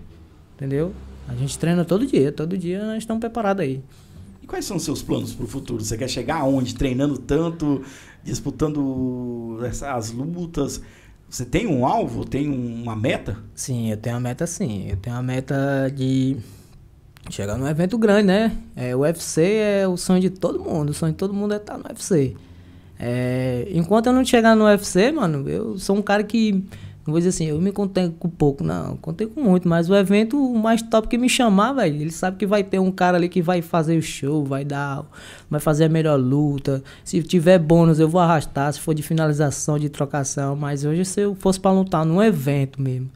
entendeu? A gente treina todo dia, todo dia nós estamos preparados aí. E quais são os seus planos pro futuro? Você quer chegar aonde? Treinando tanto, disputando essas lutas? Você tem um alvo? Tem uma meta? Sim, eu tenho uma meta sim. Eu tenho uma meta de chegar num evento grande, né? É, o UFC é o sonho de todo mundo. O sonho de todo mundo é estar no UFC. É, enquanto eu não chegar no UFC, mano, eu sou um cara que. Não vou dizer assim, eu me contento com pouco, não. Contei com muito, mas o evento mais top que me chamar, velho, ele sabe que vai ter um cara ali que vai fazer o show, vai dar, vai fazer a melhor luta. Se tiver bônus, eu vou arrastar, se for de finalização, de trocação. Mas hoje, se eu fosse para lutar num evento mesmo,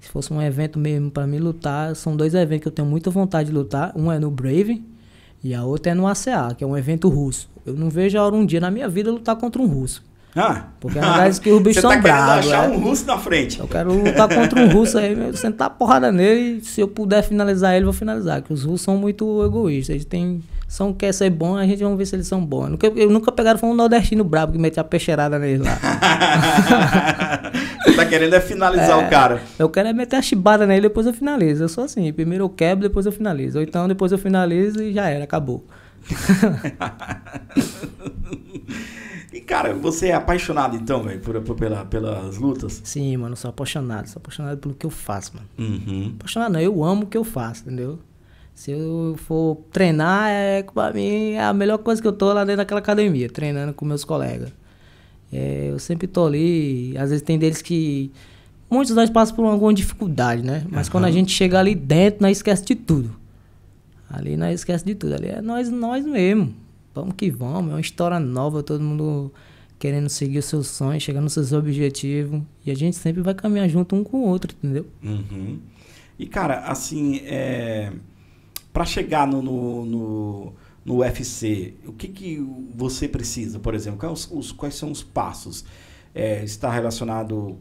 se fosse um evento mesmo para me lutar, são dois eventos que eu tenho muita vontade de lutar. Um é no Brave e a outra é no ACA, que é um evento russo eu não vejo a hora um dia na minha vida lutar contra um russo. Ah. Porque é verdade é que os bichos tá são bravos. achar é. um russo na frente. Eu quero lutar contra um russo aí, sentar a porrada nele e se eu puder finalizar ele, vou finalizar. Porque os russos são muito egoístas. Eles têm, são, quer ser bom, a gente vai ver se eles são bons. Nunca, eu nunca pegaram foi um nordestino brabo que meteu a peixeirada nele lá. Você tá querendo é finalizar é, o cara. Eu quero é meter a chibada nele depois eu finalizo. Eu sou assim, primeiro eu quebro, depois eu finalizo. Ou então depois eu finalizo e já era, acabou e cara, você é apaixonado então, velho, por, por, pela, pelas lutas? Sim, mano, sou apaixonado. Sou apaixonado pelo que eu faço, mano. Uhum. Apaixonado não, eu amo o que eu faço, entendeu? Se eu for treinar, é, pra mim é a melhor coisa que eu tô lá dentro daquela academia, treinando com meus colegas. É, eu sempre tô ali, às vezes tem deles que. Muitos nós passam por alguma dificuldade, né? Mas uhum. quando a gente chega ali dentro, nós esquece de tudo. Ali nós esquece de tudo. Ali é nós, nós mesmo. Vamos que vamos. É uma história nova, todo mundo querendo seguir os seus sonhos, chegando nos seus objetivos. E a gente sempre vai caminhar junto um com o outro, entendeu? Uhum. E, cara, assim, é... para chegar no, no, no, no, UFC, o que, que você precisa, por exemplo? Quais, os, quais são os passos? É, está relacionado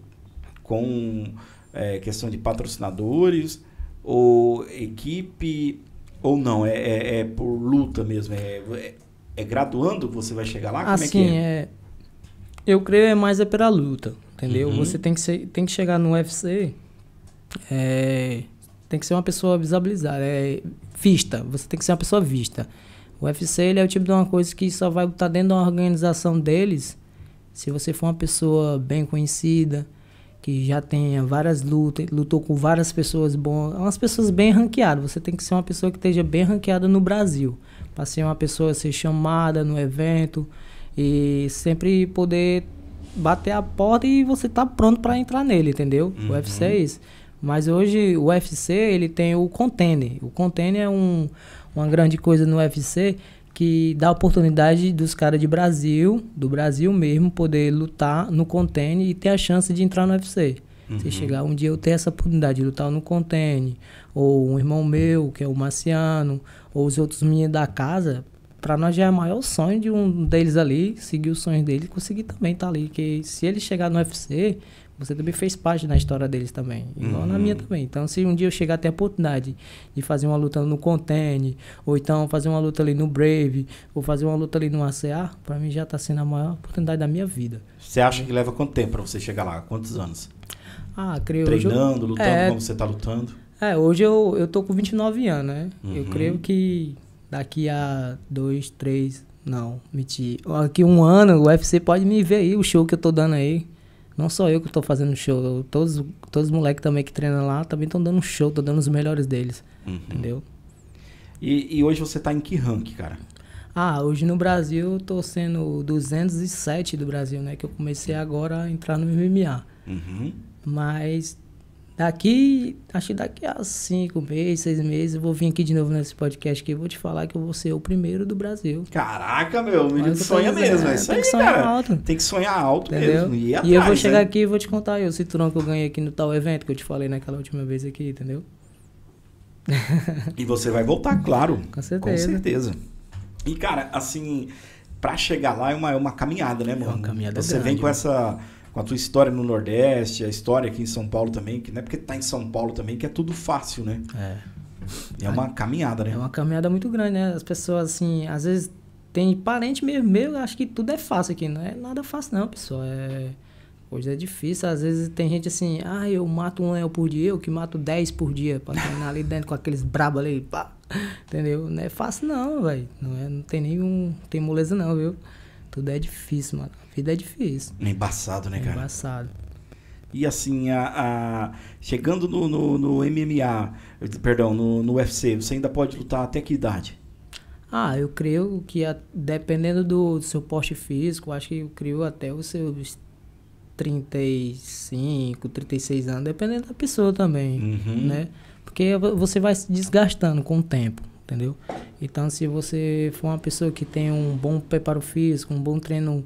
com é, questão de patrocinadores ou equipe? Ou não? É, é, é por luta mesmo? É, é, é, graduando você vai chegar lá? Como é assim, é? é eu creio é mais é pela luta, entendeu? Uhum. Você tem que, ser, tem que chegar no UFC, é, tem que ser uma pessoa visabilizada, vista, você tem que ser uma pessoa vista. O UFC ele é o tipo de uma coisa que só vai estar tá dentro de uma organização deles se você for uma pessoa bem conhecida, que já tenha várias lutas, lutou com várias pessoas boas, umas pessoas bem ranqueadas. Você tem que ser uma pessoa que esteja bem ranqueada no Brasil, para ser uma pessoa ser chamada no evento e sempre poder bater a porta e você tá pronto para entrar nele, entendeu? Uhum. O UFC é isso. Mas hoje o UFC, ele tem o contender. O contender é um, uma grande coisa no UFC que dá a oportunidade dos caras de Brasil, do Brasil mesmo, poder lutar no contêiner e ter a chance de entrar no UFC. Uhum. Se chegar um dia eu ter essa oportunidade de lutar no contêiner, ou um irmão meu, que é o Marciano, ou os outros meninos da casa, para nós já é o maior sonho de um deles ali, seguir o sonho dele e conseguir também estar tá ali. Que se ele chegar no UFC, você também fez parte na história deles também, igual uhum. na minha uhum. também. Então, se um dia eu chegar até a oportunidade de fazer uma luta no Contene, ou então fazer uma luta ali no Brave, ou fazer uma luta ali no ACA, para mim já está sendo a maior oportunidade da minha vida. Você acha que leva quanto tempo para você chegar lá? Quantos anos? Ah, creio Treinando, eu... lutando é... como você está lutando? É, hoje eu, eu tô com 29 anos, né? Uhum. Eu creio que daqui a dois, três, não, mentir. Daqui um ano o UFC pode me ver aí, o show que eu tô dando aí. Não só eu que estou fazendo show, todos, todos os moleques também que treinam lá também estão dando show, estão dando os melhores deles. Uhum. Entendeu? E, e, hoje você está em que rank, cara? Ah, hoje no Brasil eu tô sendo 207 do Brasil, né? Que eu comecei agora a entrar no MMA. Uhum. Mas Daqui, acho que daqui a cinco meses, seis meses, eu vou vir aqui de novo nesse podcast aqui e vou te falar que eu vou ser o primeiro do Brasil. Caraca, meu, o menino sonha mesmo, é, né? isso tem aí, que sonhar cara. alto. Tem que sonhar alto entendeu? mesmo. E, é e eu vou chegar né? aqui e vou te contar eu, esse tronco que eu ganhei aqui no tal evento que eu te falei naquela última vez aqui, entendeu? e você vai voltar, claro. Com certeza. Com certeza. E, cara, assim, para chegar lá é uma, é uma caminhada, né, mano? É uma caminhada Você grande, vem com né? essa com a tua história no Nordeste, a história aqui em São Paulo também, que não é porque tá em São Paulo também que é tudo fácil, né? É. É uma caminhada, né? É uma caminhada muito grande, né? As pessoas, assim, às vezes tem parente meu meu, acho que tudo é fácil aqui. Não é nada fácil, não, pessoal. É... coisa é difícil. Às vezes tem gente assim, ah, eu mato um leão por dia, eu que mato dez por dia, pra terminar ali dentro com aqueles brabos ali, pá. Entendeu? Não é fácil, não, velho. Não, é, não tem nenhum. Tem moleza, não, viu? Tudo é difícil, mano. A vida é difícil. É embaçado, né, é cara? Embaçado. E assim, a, a... chegando no, no, no, MMA, perdão, no, no UFC, você ainda pode lutar até que idade? Ah, eu creio que a, dependendo do, do seu porte físico, acho que eu creio até os seus 35, 36 anos, dependendo da pessoa também, uhum. né? Porque você vai se desgastando com o tempo entendeu? Então, se você for uma pessoa que tem um bom preparo físico, um bom treino,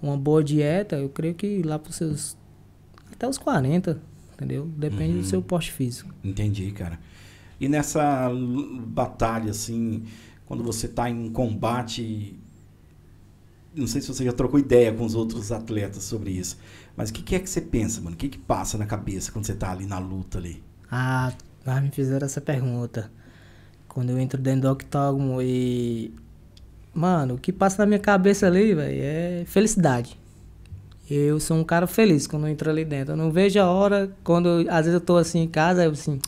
uma boa dieta, eu creio que lá para os seus. até os 40, entendeu? Depende uhum. do seu porte físico. Entendi, cara. E nessa batalha, assim, quando você está em combate. Não sei se você já trocou ideia com os outros atletas sobre isso, mas o que, que, é que você pensa, mano? O que, que passa na cabeça quando você está ali na luta ali? Ah, mas me fizeram essa pergunta. Quando eu entro dentro do octógono e. Mano, o que passa na minha cabeça ali, velho, é felicidade. Eu sou um cara feliz quando eu entro ali dentro. Eu não vejo a hora, quando às vezes eu tô assim em casa, eu assim,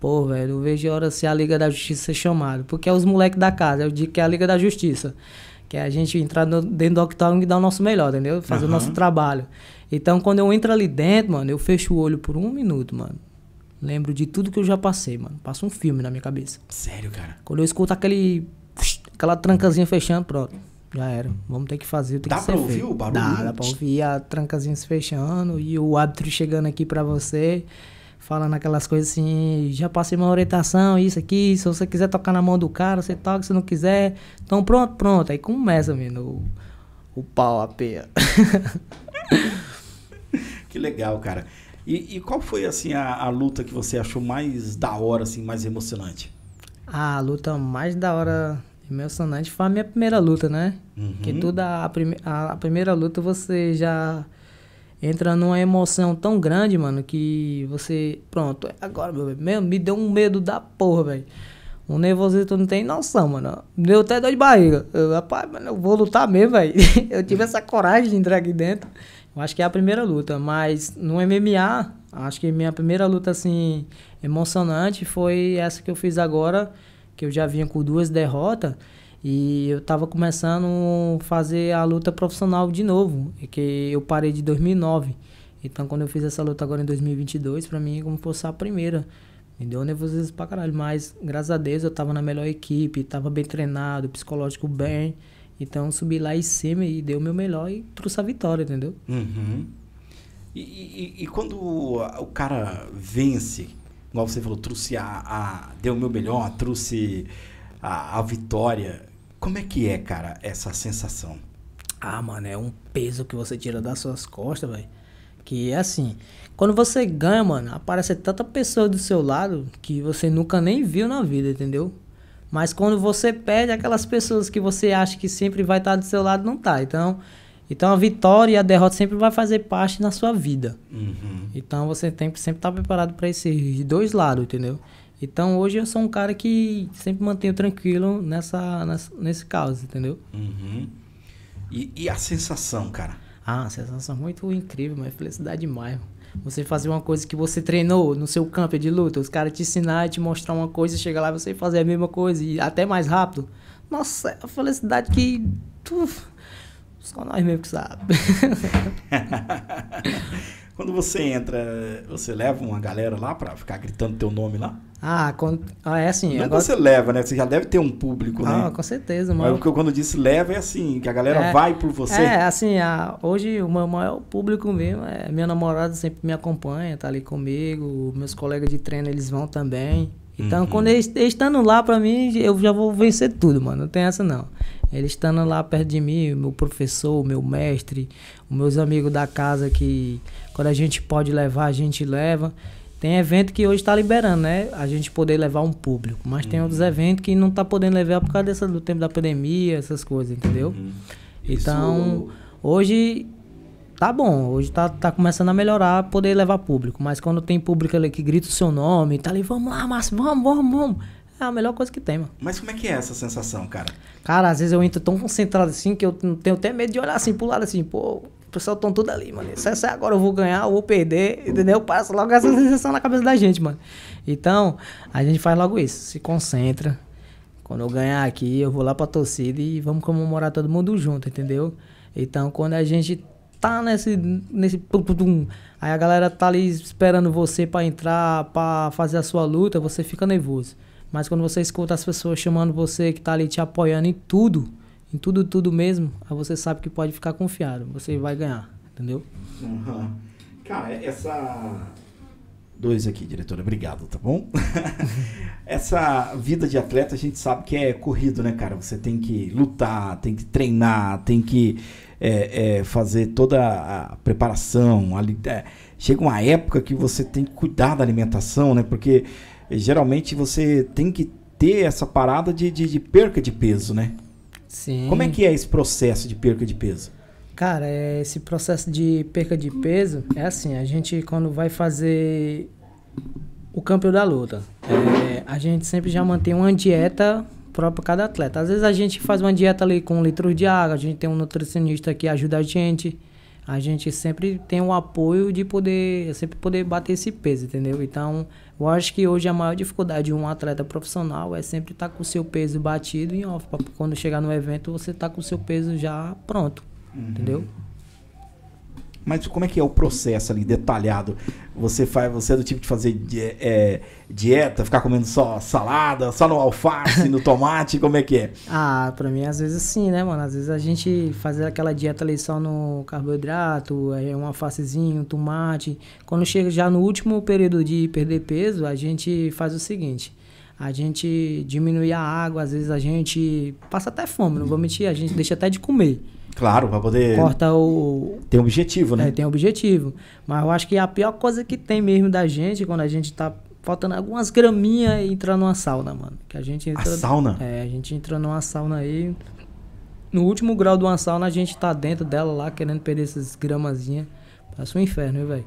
pô, velho, eu vejo a hora se a Liga da Justiça ser chamada. Porque é os moleques da casa, eu digo que é a Liga da Justiça. Que é a gente entrar no, dentro do octógono e dar o nosso melhor, entendeu? Fazer uhum. o nosso trabalho. Então, quando eu entro ali dentro, mano, eu fecho o olho por um minuto, mano lembro de tudo que eu já passei, mano. Passa um filme na minha cabeça. Sério, cara? Quando eu escuto aquele. aquela trancazinha fechando, pronto. Já era. Vamos ter que fazer. Tem dá que pra ouvir feito. o barulho? Dá, dá pra ouvir a trancazinha se fechando e o árbitro chegando aqui pra você, falando aquelas coisas assim. Já passei uma orientação, isso aqui. Se você quiser tocar na mão do cara, você toca. Se não quiser, então pronto, pronto. Aí começa, menino, o, pau, a pia que legal, cara. E, e qual foi assim a, a, luta que você achou mais da hora, assim, mais emocionante? A luta mais da hora emocionante foi a minha primeira luta, né? Uhum. Que toda a, prime a, a primeira luta você já entra numa emoção tão grande, mano, que você. Pronto, agora, meu, bem me deu um medo da porra, velho. Um nervosismo tu não tem noção, mano. Deu até dor de barriga. Eu, rapaz, mano, eu vou lutar mesmo, velho. eu tive essa coragem de entrar aqui dentro. Eu acho que é a primeira luta, mas no MMA, acho que minha primeira luta assim emocionante foi essa que eu fiz agora, que eu já vinha com duas derrotas e eu estava começando a fazer a luta profissional de novo, que eu parei de 2009. Então quando eu fiz essa luta agora em 2022, para mim como fosse a primeira, me deu nervosismo pra caralho, mas graças a Deus eu estava na melhor equipe, estava bem treinado, psicológico bem. Então, subi lá em cima e dei o meu melhor e trouxe a vitória, entendeu? Uhum. E, e, e, quando o cara vence, igual você falou, trouxe a, a deu o meu melhor, trouxe a, a vitória, como é que é, cara, essa sensação? Ah, mano, é um peso que você tira das suas costas, velho. Que é assim, quando você ganha, mano, aparece tanta pessoa do seu lado que você nunca nem viu na vida, entendeu? Mas quando você perde, aquelas pessoas que você acha que sempre vai estar do seu lado não tá. Então, então a vitória e a derrota sempre vai fazer parte na sua vida. Uhum. Então você tem que sempre estar tá preparado para esses dois lados, entendeu? Então hoje eu sou um cara que sempre mantenho tranquilo nessa, nessa nesse caso, entendeu? Uhum. E, e, a sensação, cara? Ah, sensação muito incrível, mas felicidade demais. Você fazer uma coisa que você treinou no seu campo de luta, os caras te ensinar, te mostrar uma coisa, chegar lá e você fazer a mesma coisa e até mais rápido. Nossa, é a felicidade que só nós mesmo que sabe. Quando você entra, você leva uma galera lá para ficar gritando teu nome lá? Ah, quando... ah é assim. Não é você leva, né? Você já deve ter um público, né? ah, né? com certeza, mano. Mas o que eu, quando eu disse leva é assim, que a galera é, vai por você. É, assim, a... hoje o meu maior público mesmo é minha namorada sempre me acompanha, tá ali comigo, meus colegas de treino eles vão também. Então, uhum. quando eles, eles estando lá para mim, eu já vou vencer tudo, mano. Não tem essa não. Eles estando lá perto de mim, meu professor, meu mestre, os meus amigos da casa que quando a gente pode levar, a gente leva. Tem evento que hoje está liberando, né? A gente poder levar um público. Mas uhum. tem outros uhum. eventos que não está podendo levar por causa dessa, do tempo da pandemia, essas coisas, entendeu? Uhum. Então, Isso... hoje tá bom, hoje tá, tá começando a melhorar poder levar público, mas quando tem público ali que grita o seu nome, tá ali, vamos lá, Márcio, vamos, vamos, vamos. É a melhor coisa que tem, mano. Mas como é que é essa sensação, cara? Cara, às vezes eu entro tão concentrado assim que eu tenho até medo de olhar assim pro lado assim, pô, pessoal estão tudo ali, mano. Se essa é agora eu vou ganhar, eu vou perder, entendeu? Passa logo essa sensação na cabeça da gente, mano. Então, a gente faz logo isso. Se concentra. Quando eu ganhar aqui, eu vou lá pra torcida e vamos comemorar todo mundo junto, entendeu? Então, quando a gente tá nesse. nesse aí a galera tá ali esperando você para entrar, para fazer a sua luta, você fica nervoso. Mas quando você escuta as pessoas chamando você, que tá ali te apoiando em tudo, em tudo, tudo mesmo, aí você sabe que pode ficar confiado, você vai ganhar, entendeu? Uhum. Cara, essa. Dois aqui, diretora, obrigado, tá bom? essa vida de atleta a gente sabe que é corrido, né, cara? Você tem que lutar, tem que treinar, tem que é, é, fazer toda a preparação. A, é, chega uma época que você tem que cuidar da alimentação, né? Porque geralmente você tem que ter essa parada de, de, de perca de peso, né? Sim. Como é que é esse processo de perca de peso? Cara, é, esse processo de perca de peso é assim, a gente quando vai fazer o campeão da luta, é, a gente sempre já mantém uma dieta própria para cada atleta. Às vezes a gente faz uma dieta ali com um de água, a gente tem um nutricionista que ajuda a gente, a gente sempre tem o apoio de poder, sempre poder bater esse peso, entendeu? Então, eu acho que hoje a maior dificuldade de um atleta profissional é sempre estar tá com o seu peso batido em off. Pra quando chegar no evento, você tá com o seu peso já pronto. Uhum. Entendeu? Mas como é que é o processo ali, detalhado? Você faz, você é do tipo de fazer di é, dieta, ficar comendo só salada, só no alface, no tomate, como é que é? Ah, pra mim às vezes sim, né, mano? Às vezes a gente faz aquela dieta ali só no carboidrato, é um alfacezinho, um tomate. Quando chega já no último período de perder peso, a gente faz o seguinte a gente diminui a água, às vezes a gente passa até fome, não vou mentir, a gente deixa até de comer. Claro, para poder. Corta o. Tem um objetivo, né? É, tem um objetivo. Mas eu acho que a pior coisa que tem mesmo da gente, quando a gente tá faltando algumas graminhas e entrar numa sauna, mano. Que a gente entra. A sauna? É, a gente entra numa sauna aí. No último grau de uma sauna, a gente tá dentro dela lá, querendo perder essas gramazinhas. Parece um inferno, viu, velho?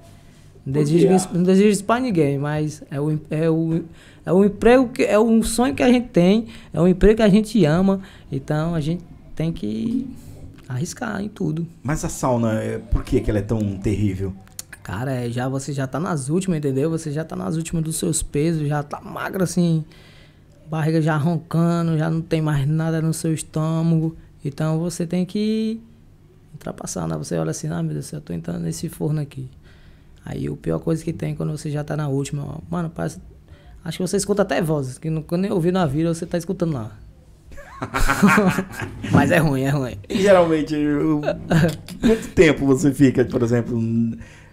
Não desejo, isso, pra ninguém, mas é o, é, o, é o emprego, que, é um sonho que a gente tem, é um emprego que a gente ama, então a gente tem que arriscar em tudo. Mas a sauna, é, por que, que ela é tão terrível? Cara, é, já você já tá nas últimas, entendeu? Você já tá nas últimas dos seus pesos, já tá magra assim, barriga já roncando, já não tem mais nada no seu estômago. Então você tem que ultrapassar, né? Você olha assim, ah, meu Deus, eu tô entrando nesse forno aqui. Aí o pior coisa que tem quando você já tá na última, mano, parece. Acho que você escuta até vozes, que nunca nem ouviu na vida, você tá escutando lá. Mas é ruim, é ruim. E geralmente, eu... quanto tempo você fica, por exemplo,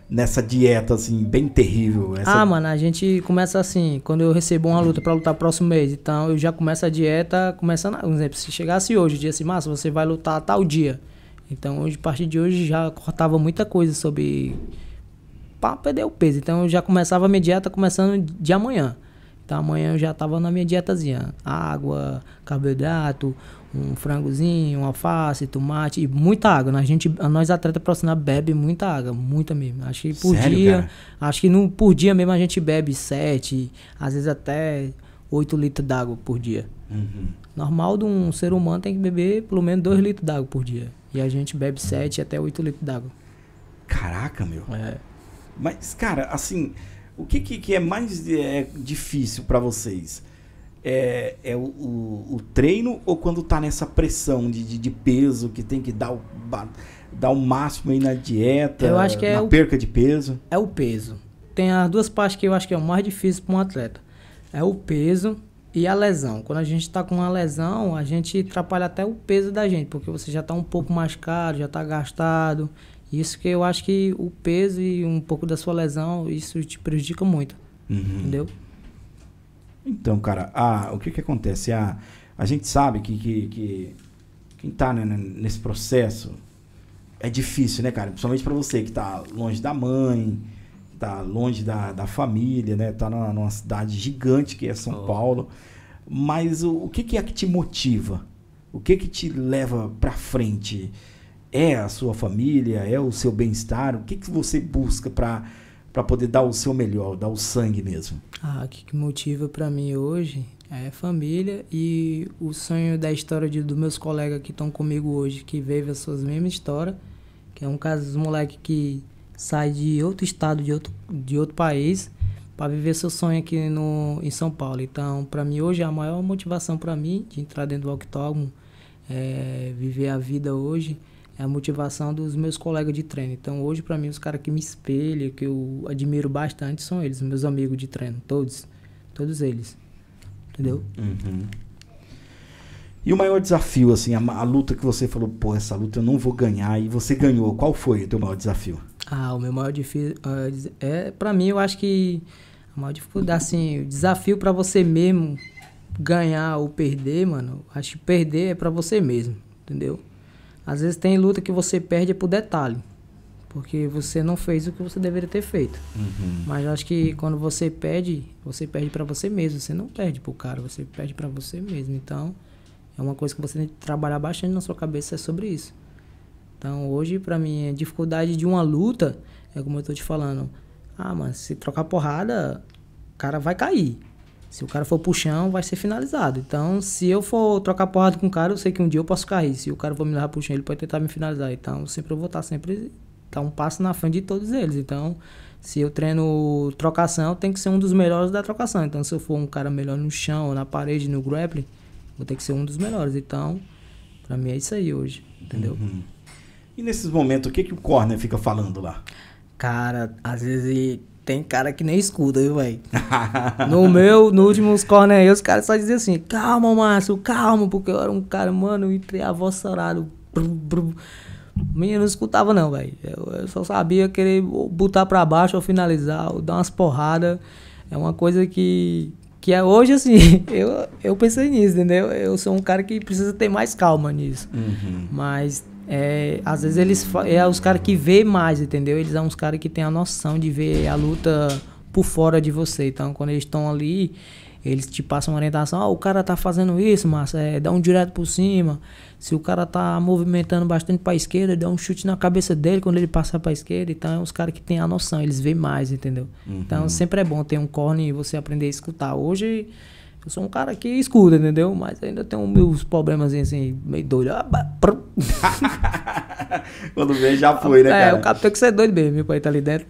nessa dieta, assim, bem terrível? Essa... Ah, mano, a gente começa assim, quando eu recebo uma luta para lutar próximo mês, então eu já começo a dieta, começando, por exemplo, se chegasse hoje, dia assim, massa, você vai lutar tal dia. Então, hoje, a partir de hoje, já cortava muita coisa sobre para perder o peso. Então, eu já começava a minha dieta começando de amanhã. Então amanhã eu já estava na minha dietazinha. Água, carboidrato, um frangozinho, um alface, tomate e muita água. Né? A gente, nós atletas profissionais bebe muita água, muita mesmo. Acho que por Sério, dia, cara? acho que no, por dia mesmo a gente bebe sete, às vezes até 8 litros d'água por dia. Uhum. Normal de um ser humano tem que beber pelo menos 2 litros d'água por dia. E a gente bebe 7 até 8 litros d'água. Caraca, meu. É. Mas, cara, assim, o que, que, que é mais é, difícil para vocês? É, é o, o, o, treino ou quando tá nessa pressão de, de, de peso que tem que dar o, dar o máximo aí na dieta, eu acho que é na o, perca de peso? É o peso. Tem as duas partes que eu acho que é o mais difícil para um atleta. É o peso e a lesão. Quando a gente está com uma lesão, a gente atrapalha até o peso da gente, porque você já está um pouco machucado, já está gastado, isso que eu acho que o peso e um pouco da sua lesão, isso te prejudica muito. Uhum. Entendeu? Então, cara, a, o que que acontece? A, a gente sabe que, que, que quem tá né, né nesse processo é difícil, né, cara? Principalmente para você que tá longe da mãe, tá longe da, da família, né? Tá numa, numa cidade gigante que é São oh. Paulo. Mas o, o que, que é que te motiva? O que que te leva para frente? é a sua família, é o seu bem-estar? O que, que você busca para para poder dar o seu melhor, dar o sangue mesmo? Ah, o que, que motiva para mim hoje é família e o sonho da história de, dos meus colegas que estão comigo hoje, que vivem as suas mesmas histórias, que é um caso dos moleques que sai de outro estado, de outro, de outro país, para viver seu sonho aqui no, em São Paulo. Então, para mim hoje, a maior motivação para mim de entrar dentro do octógono é viver a vida hoje é a motivação dos meus colegas de treino. Então, hoje, para mim, os caras que me espelham, que eu admiro bastante, são eles, meus amigos de treino, todos. Todos eles. Entendeu? Uhum. E o maior desafio, assim, a, a, luta que você falou, pô, essa luta eu não vou ganhar, e você ganhou. Qual foi o teu maior desafio? Ah, o meu maior ah, desafio é, para mim, eu acho que a maior dificuldade, assim, o desafio para você mesmo ganhar ou perder, mano, acho que perder é para você mesmo, entendeu? Às vezes tem luta que você perde por detalhe, porque você não fez o que você deveria ter feito. Uhum. Mas acho que quando você perde, você perde para você mesmo, você não perde pro cara, você perde para você mesmo. Então, é uma coisa que você tem que trabalhar bastante na sua cabeça é sobre isso. Então, hoje para mim a dificuldade de uma luta é como eu tô te falando. Ah, mas se trocar porrada, o cara vai cair. Se o cara for puxão, vai ser finalizado. Então, se eu for trocar porrada com o cara, eu sei que um dia eu posso cair. Se o cara for me levar puxão, ele pode tentar me finalizar. Então, sempre eu vou estar sempre tá um passo na frente de todos eles. Então, se eu treino trocação, tem que ser um dos melhores da trocação. Então, se eu for um cara melhor no chão, na parede, no grappling, vou ter que ser um dos melhores. Então, para mim é isso aí hoje, entendeu? Uhum. E nesses momentos, o que, que o corner fica falando lá? Cara, às vezes tem cara que nem escuta, viu, velho? no meu, no último corner aí, os caras só diziam assim, calma, Márcio, calma, porque eu era um cara, mano, entre avossorado. Menino, não escutava não, velho. Eu, eu, só sabia querer botar pra baixo ou finalizar, ou dar umas porradas. É uma coisa que. Que é hoje, assim, eu, eu pensei nisso, entendeu? Eu sou um cara que precisa ter mais calma nisso. Uhum. Mas é, às vezes eles é os caras que vê mais, entendeu? Eles são os caras que têm a noção de ver a luta por fora de você. Então, quando eles estão ali, eles te passam uma orientação, oh, o cara tá fazendo isso, mas é, dá um direto por cima. Se o cara tá movimentando bastante para esquerda, dá um chute na cabeça dele quando ele passar para esquerda. Então, é os caras que têm a noção, eles veem mais, entendeu? Então, uhum. Então, sempre é bom ter um corner e você aprender a escutar. Hoje eu sou um cara que escuta, entendeu? Mas ainda tenho meus problemas assim, meio doido. Ah, Quando vem, já foi, né, é, cara? É, o cara tem que ser doido mesmo, meu pai tá ali dentro.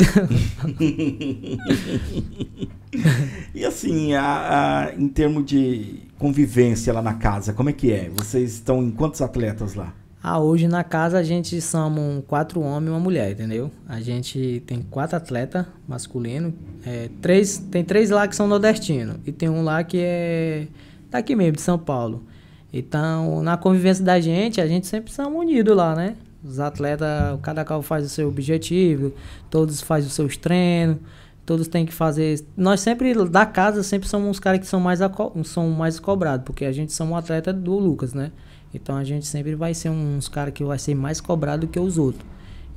e assim, a, a, em termos de convivência lá na casa, como é que é? Vocês estão em quantos atletas lá? Ah, hoje na casa a gente somos quatro homens e uma mulher, entendeu? A gente tem quatro atletas masculinos, é, três, tem três lá que são nordestinos e tem um lá que é daqui mesmo, de São Paulo. Então, na convivência da gente, a gente sempre somos unidos lá, né? Os atletas, cada qual faz o seu objetivo, todos fazem os seus treinos, todos têm que fazer. Nós sempre, da casa, sempre somos uns caras que são mais, são mais cobrados, porque a gente somos um atleta do Lucas, né? Então a gente sempre vai ser uns caras que vai ser mais cobrado que os outros.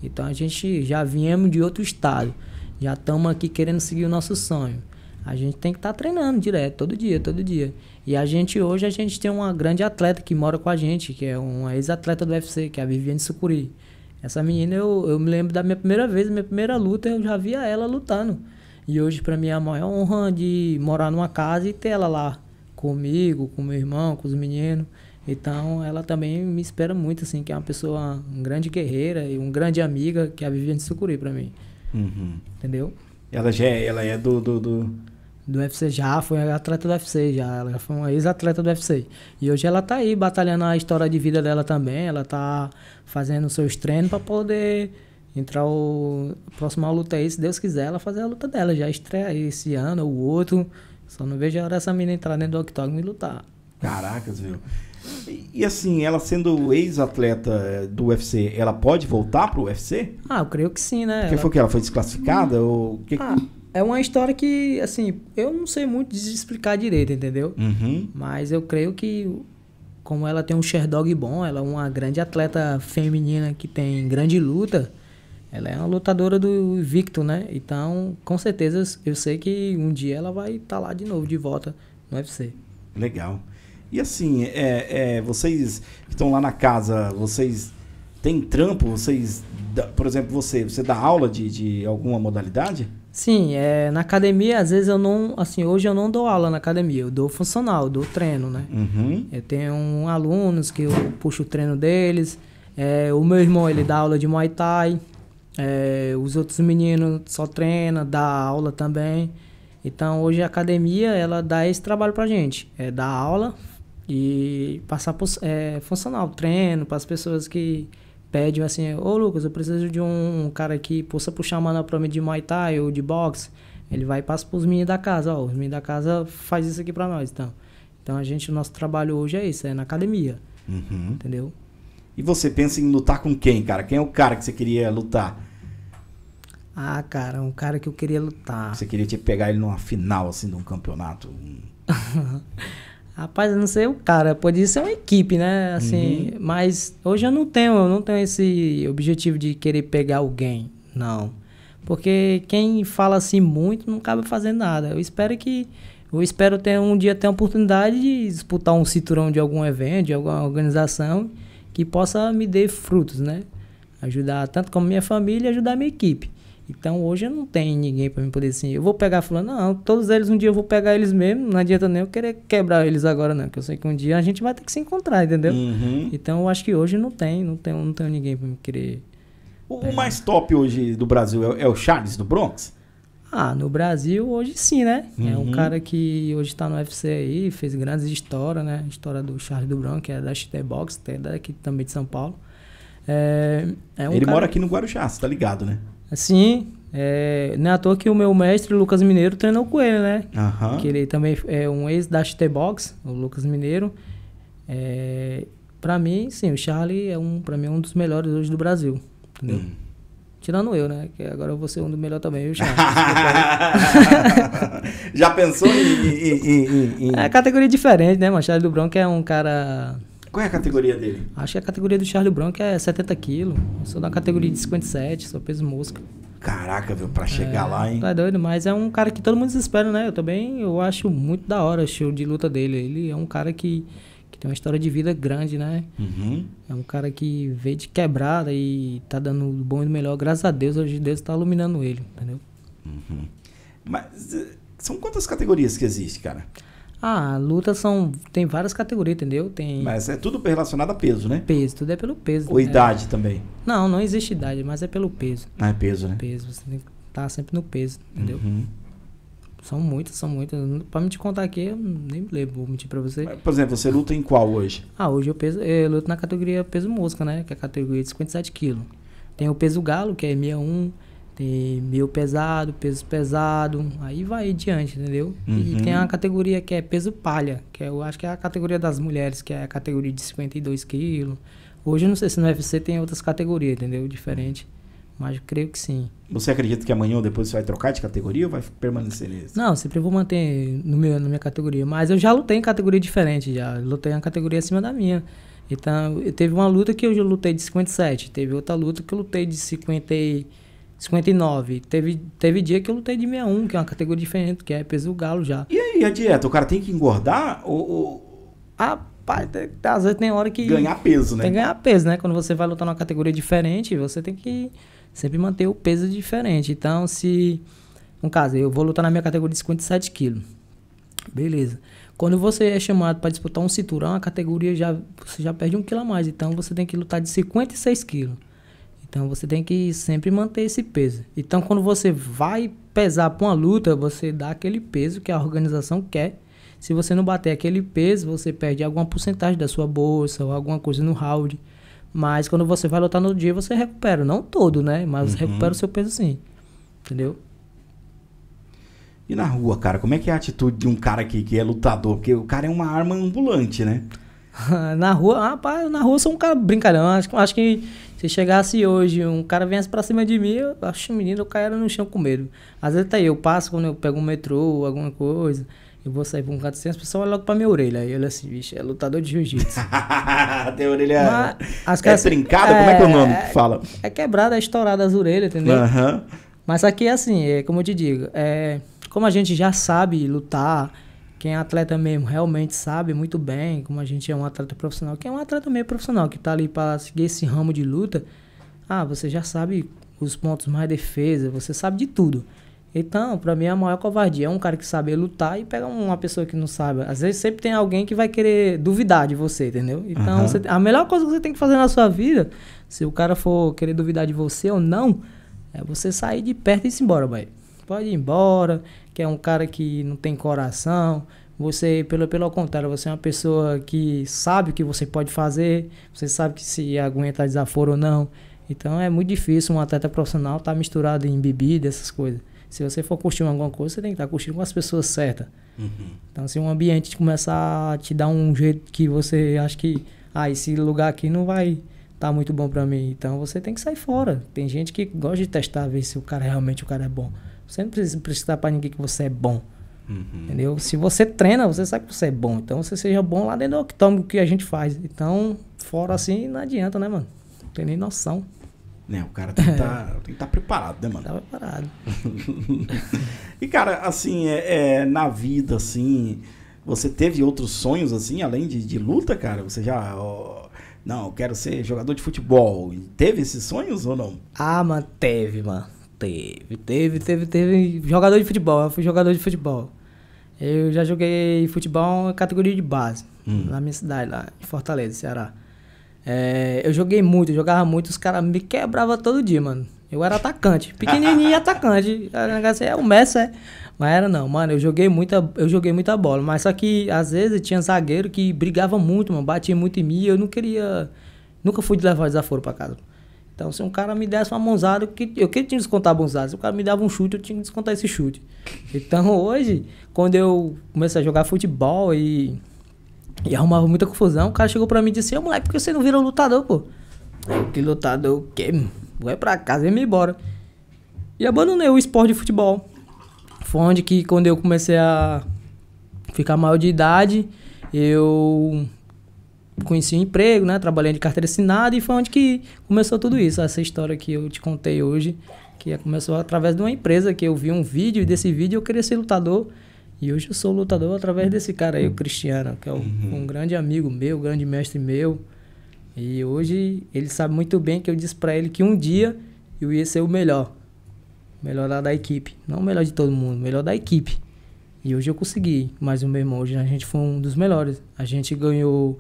Então a gente já viemos de outro estado, já estamos aqui querendo seguir o nosso sonho. A gente tem que estar tá treinando direto, todo dia, todo dia. E a gente hoje a gente tem uma grande atleta que mora com a gente, que é uma ex-atleta do UFC, que é a Viviane Sucuri. Essa menina eu, eu me lembro da minha primeira vez, minha primeira luta, eu já via ela lutando. E hoje para mim é a maior honra de morar numa casa e ter ela lá comigo, com meu irmão, com os meninos. Então, ela também me espera muito, assim, que é uma pessoa, um grande guerreira e uma grande amiga, que é a Viviane Sucuri para mim. Uhum. Entendeu? Ela já é, ela é do, do, do... do UFC já, foi atleta do UFC já, ela já foi uma ex-atleta do UFC. E hoje ela tá aí batalhando a história de vida dela também, ela tá fazendo seus treinos para poder entrar o próximo luta aí, se Deus quiser, ela fazer a luta dela, já estreia esse ano ou outro. Só não vejo a hora essa menina entrar dentro do octógono e lutar. Caracas, viu? E, assim, ela sendo ex-atleta eh, do UFC, ela pode voltar pro UFC? Ah, eu creio que sim, né? Porque ela... foi que ela foi desclassificada? Hum. Ou que... Ah, é uma história que, assim, eu não sei muito explicar direito, entendeu? Uhum. Mas eu creio que como ela tem um Sherdog bom, ela é uma grande atleta feminina que tem grande luta. Ela é uma lutadora do Victor, né? Então, com certeza, eu sei que um dia ela vai estar tá lá de novo, de volta no UFC. Legal. E assim, é, é vocês que estão lá na casa, vocês têm trampo? Vocês, por exemplo, você, você dá aula de, de alguma modalidade? Sim, é, na academia, às vezes eu não. Assim, hoje eu não dou aula na academia, eu dou funcional, eu dou treino, né? Uhum. Eu tenho alunos que eu puxo o treino deles. É, o meu irmão, ele dá aula de Muay Thai. É, os outros meninos só treinam, dá aula também. Então, hoje a academia, ela dá esse trabalho pra gente. É dar aula, e passar por é, funcional, treino para as pessoas que pedem assim, ô oh, Lucas, eu preciso de um cara que possa puxar uma mim de Muay Thai ou de boxe. Ele vai e passa para os meninos da casa, ó, os meninos da casa faz isso aqui para nós, então. Então a gente, o nosso trabalho hoje é isso, é na academia, uhum. entendeu? E você pensa em lutar com quem, cara? Quem é o cara que você queria lutar? Ah, cara, um cara que eu queria lutar. Você queria te tipo, pegar ele numa final, assim, de um campeonato? Um... Rapaz, eu não sei o cara, podia ser uma equipe, né? Assim, uhum. mas hoje eu não tenho, eu não tenho esse objetivo de querer pegar alguém, não. Porque quem fala assim muito não acaba fazendo nada. Eu espero que eu espero ter um dia ter a oportunidade de disputar um cinturão de algum evento, de alguma organização que possa me dar frutos, né? Ajudar tanto como minha família, ajudar minha equipe. Então hoje eu não tenho ninguém para me poder assim, eu vou pegar fulano, não, todos eles um dia eu vou pegar eles mesmo, não adianta nem eu querer quebrar eles agora não, porque eu sei que um dia a gente vai ter que se encontrar, entendeu? Uhum. Então eu acho que hoje não tem, não tem, não tenho ninguém para me querer. O, mais top hoje do Brasil é, é, o Charles do Bronx? Ah, no Brasil hoje sim, né? Uhum. É um uhum. cara que hoje está no UFC aí, fez grandes histórias, né? A história do Charles do Bronx, que é da XT Box, que é daqui também de São Paulo. É, é um ele cara... mora aqui no Guarujá, você tá ligado, né? Assim, é, não é à toa que o meu mestre, Lucas Mineiro, treinou com ele, né? Uhum. Que ele também é um ex da XT Box, o Lucas Mineiro. É, pra mim, sim, o Charlie é um, pra mim, um dos melhores hoje do Brasil. Entendeu? Hum. Tirando eu, né? Que agora eu vou ser um dos melhores também, viu, Charlie? Já pensou em, em, em, em, É categoria diferente, né, mano? Charlie do Bronco é um cara qual é a categoria dele? Acho que a categoria do Charlie Brown que é 70 quilos. Sou da categoria de 57, sou peso mosca. Caraca, viu, pra chegar é, lá, hein? Tá doido, mas é um cara que todo mundo espera, né? Eu também eu acho muito da hora o show de luta dele. Ele é um cara que, que tem uma história de vida grande, né? Uhum. É um cara que veio de quebrada e tá dando o bom e o melhor. Graças a Deus, hoje Deus tá iluminando ele, entendeu? Uhum. Mas eh, são quantas categorias que existe, cara? Ah, luta são. Tem várias categorias, entendeu? Tem. Mas é tudo relacionado a peso, né? Peso, tudo é pelo peso. Ou né? idade também? Não, não existe idade, mas é pelo peso. Ah, é peso, né? Peso, você tem que estar tá sempre no peso, entendeu? Uhum. São muitas, são muitas. Pra me te contar aqui, eu nem me lembro, vou mentir pra você. Mas, por exemplo, você luta em qual hoje? Ah, hoje eu, peso, eu luto na categoria peso mosca, né? Que é a categoria de 57 quilos. Tem o peso galo, que é 61, tem meio pesado, peso pesado, aí vai diante, entendeu? Uhum. E tem a categoria que é peso palha, que eu acho que é a categoria das mulheres, que é a categoria de 52 quilos. Hoje eu não sei se no UFC tem outras categorias, entendeu? Diferente. Mas eu creio que sim. Você acredita que amanhã ou depois você vai trocar de categoria ou vai permanecer nisso? Não, sempre vou manter no meu, na minha categoria. Mas eu já lutei em categoria diferente, já. Lutei em categoria acima da minha. Então, teve uma luta que eu já lutei de 57. Teve outra luta que eu lutei de 50... 59. Teve, teve dia que eu lutei de 61, que é uma categoria diferente, que é peso do galo já. E aí, a dieta? O cara tem que engordar ou. ou... Rapaz, às vezes tem hora que. Ganhar peso, né? Tem que ganhar peso, né? Quando você vai lutar numa categoria diferente, você tem que sempre manter o peso diferente. Então, se. No caso, eu vou lutar na minha categoria de 57 quilos. Beleza. Quando você é chamado para disputar um cinturão, a categoria já, você já perde um quilo a mais. Então, você tem que lutar de 56 quilos. Então você tem que sempre manter esse peso. Então quando você vai pesar para uma luta, você dá aquele peso que a organização quer. Se você não bater aquele peso, você perde alguma porcentagem da sua bolsa ou alguma coisa no round. Mas quando você vai lutar no dia, você recupera. Não todo, né? Mas uhum. recupera o seu peso sim. Entendeu? E na rua, cara, como é que é a atitude de um cara aqui que é lutador? Porque o cara é uma arma ambulante, né? na rua, rapaz, na rua eu sou um cara brincalhão. Acho, acho que se chegasse hoje, um cara viesse pra cima de mim, eu acho menino, eu caia no chão com medo. Às vezes tá aí, eu passo quando eu pego um metrô, alguma coisa, eu vou sair pra um canto assim, as pessoas logo pra minha orelha. Aí olha assim, bicho, é lutador de jiu-jitsu. Tem orelha. Mas, é trincada? É, como é que é o nome que fala? É, é quebrada, é estourada as orelhas, entendeu? Aham. Uhum. Mas aqui é assim, é, como eu te digo, é, como a gente já sabe lutar quem é atleta mesmo realmente sabe muito bem como a gente é um atleta profissional. Quem é um atleta meio profissional que está ali para seguir esse ramo de luta, ah, você já sabe os pontos mais defesa, você sabe de tudo. Então, para mim é a maior covardia. É um cara que sabe lutar e pega uma pessoa que não sabe. Às vezes sempre tem alguém que vai querer duvidar de você, entendeu? Então, uhum. você, a melhor coisa que você tem que fazer na sua vida, se o cara for querer duvidar de você ou não, é você sair de perto e ir embora, vai pode ir embora, que é um cara que não tem coração. Você, pelo, pelo contrário, você é uma pessoa que sabe o que você pode fazer, você sabe que se aguenta desaforo ou não. Então é muito difícil um atleta profissional estar tá misturado em bebida, essas coisas. Se você for curtindo alguma coisa, você tem que estar tá curtindo com as pessoas certas. Uhum. Então, se um ambiente começar a te dar um jeito que você acha que, ah, esse lugar aqui não vai estar tá muito bom para mim, então você tem que sair fora. Tem gente que gosta de testar, ver se o cara realmente o cara é bom. Você não precisa precisar para ninguém que você é bom. Uhum. Entendeu? Se você treina, você sabe que você é bom. Então você seja bom lá dentro do octógono que a gente faz. Então, fora assim, não adianta, né, mano? Não tem nem noção. É, o cara tem que tá, é. estar tá preparado, né, mano? Tá preparado. e, cara, assim, é, é, na vida, assim, você teve outros sonhos, assim, além de, de luta, cara? Você já. Ó, não, quero ser jogador de futebol. Teve esses sonhos ou não? Ah, mano, teve, mano. Teve, teve, teve, teve jogador de futebol. Eu fui jogador de futebol. Eu já joguei futebol categoria de base, hum. na minha cidade, lá em Fortaleza, Ceará. É, eu joguei muito, jogava muito, os caras me quebravam todo dia, mano. Eu era atacante, pequenininho atacante. é o Messi, é. Mas era não, mano, eu joguei muita, eu joguei muita bola, mas só que às vezes tinha zagueiro que brigava muito, mano, batia muito em mim, eu não queria, nunca fui de levar desaforo para casa. Então, se um cara me desse uma mãozada, eu que eu que tinha que descontar a mãozada. Se o cara me dava um chute, eu tinha que descontar esse chute. Então, hoje, quando eu comecei a jogar futebol e, e arrumava muita confusão, o cara chegou pra mim e disse: assim, Ô moleque, por que você não virou lutador, pô? Eu, que lutador o quê? Vai pra casa e me embora. E abandonei o esporte de futebol. Foi onde que, quando eu comecei a ficar maior de idade, eu conheci o emprego, né? Trabalhei de carteira assinada e foi onde que começou tudo isso. Essa história que eu te contei hoje, que começou através de uma empresa que eu vi um vídeo e desse vídeo eu queria ser lutador. E hoje eu sou lutador através desse cara aí, o Cristiano, que é um, uhum. um grande amigo meu, grande mestre meu. E hoje ele sabe muito bem que eu disse para ele que um dia eu ia ser o melhor. Melhor da, da equipe. Não o melhor de todo mundo, melhor da equipe. E hoje eu consegui. Mas o meu irmão, hoje a gente foi um dos melhores. A gente ganhou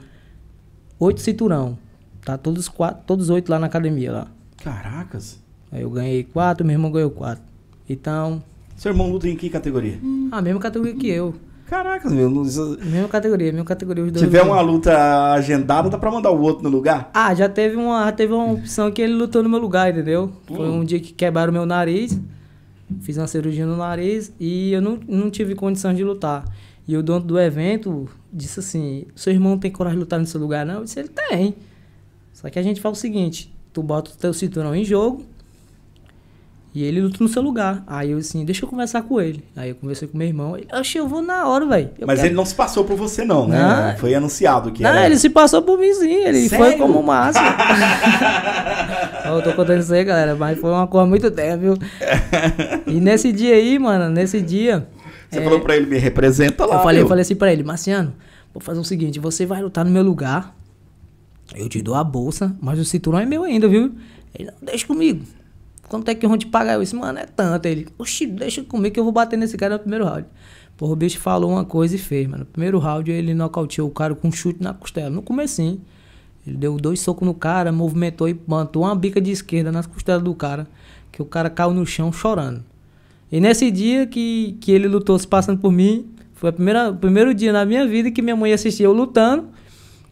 oito cinturão. Tá todos quatro, todos oito lá na academia lá. Caracas. Aí eu ganhei quatro, meu irmão ganhou quatro. Então. Seu irmão luta em que categoria? Ah, a mesma categoria que eu. Caracas, meu. Não... Mesma categoria, mesma categoria. Os dois Se tiver uma luta agendada, dá pra mandar o outro no lugar? Ah, já teve uma, já teve uma opção que ele lutou no meu lugar, entendeu? Foi hum. um dia que quebraram meu nariz, fiz uma cirurgia no nariz e eu não, não tive condição de lutar. E o dono do evento, disse assim: seu irmão tem coragem de lutar nesse lugar, não? Eu disse: ele tem. Só que a gente fala o seguinte: tu bota o teu cinturão em jogo e ele luta no seu lugar. Aí eu assim: deixa eu conversar com ele. Aí eu conversei com meu irmão. Ele, achei, eu vou na hora, velho. Mas quero. ele não se passou por você, não, né? Não. Foi anunciado que. Não, era... ele se passou por mim sim. Ele Sério? foi como máximo eu tô contando isso aí, galera. Mas foi uma coisa muito débil. e nesse dia aí, mano, nesse dia. Você é... falou pra ele, me representa lá. Eu falei, eu falei assim pra ele, Marciano, vou fazer o seguinte, você vai lutar no meu lugar, eu te dou a bolsa, mas o cinturão é meu ainda, viu? Ele, não, deixa comigo. Quanto é que vão te pagar? Eu disse, mano, é tanto. Ele, oxi, deixa comigo que eu vou bater nesse cara no primeiro round. Porra, o bicho falou uma coisa e fez, mano. No primeiro round ele nocauteou o cara com um chute na costela. No comecinho. Ele deu dois socos no cara, movimentou e plantou uma bica de esquerda nas costelas do cara, que o cara caiu no chão chorando. E nesse dia que, que ele lutou se passando por mim, foi a primeira, o primeiro dia na minha vida que minha mãe assistiu eu lutando.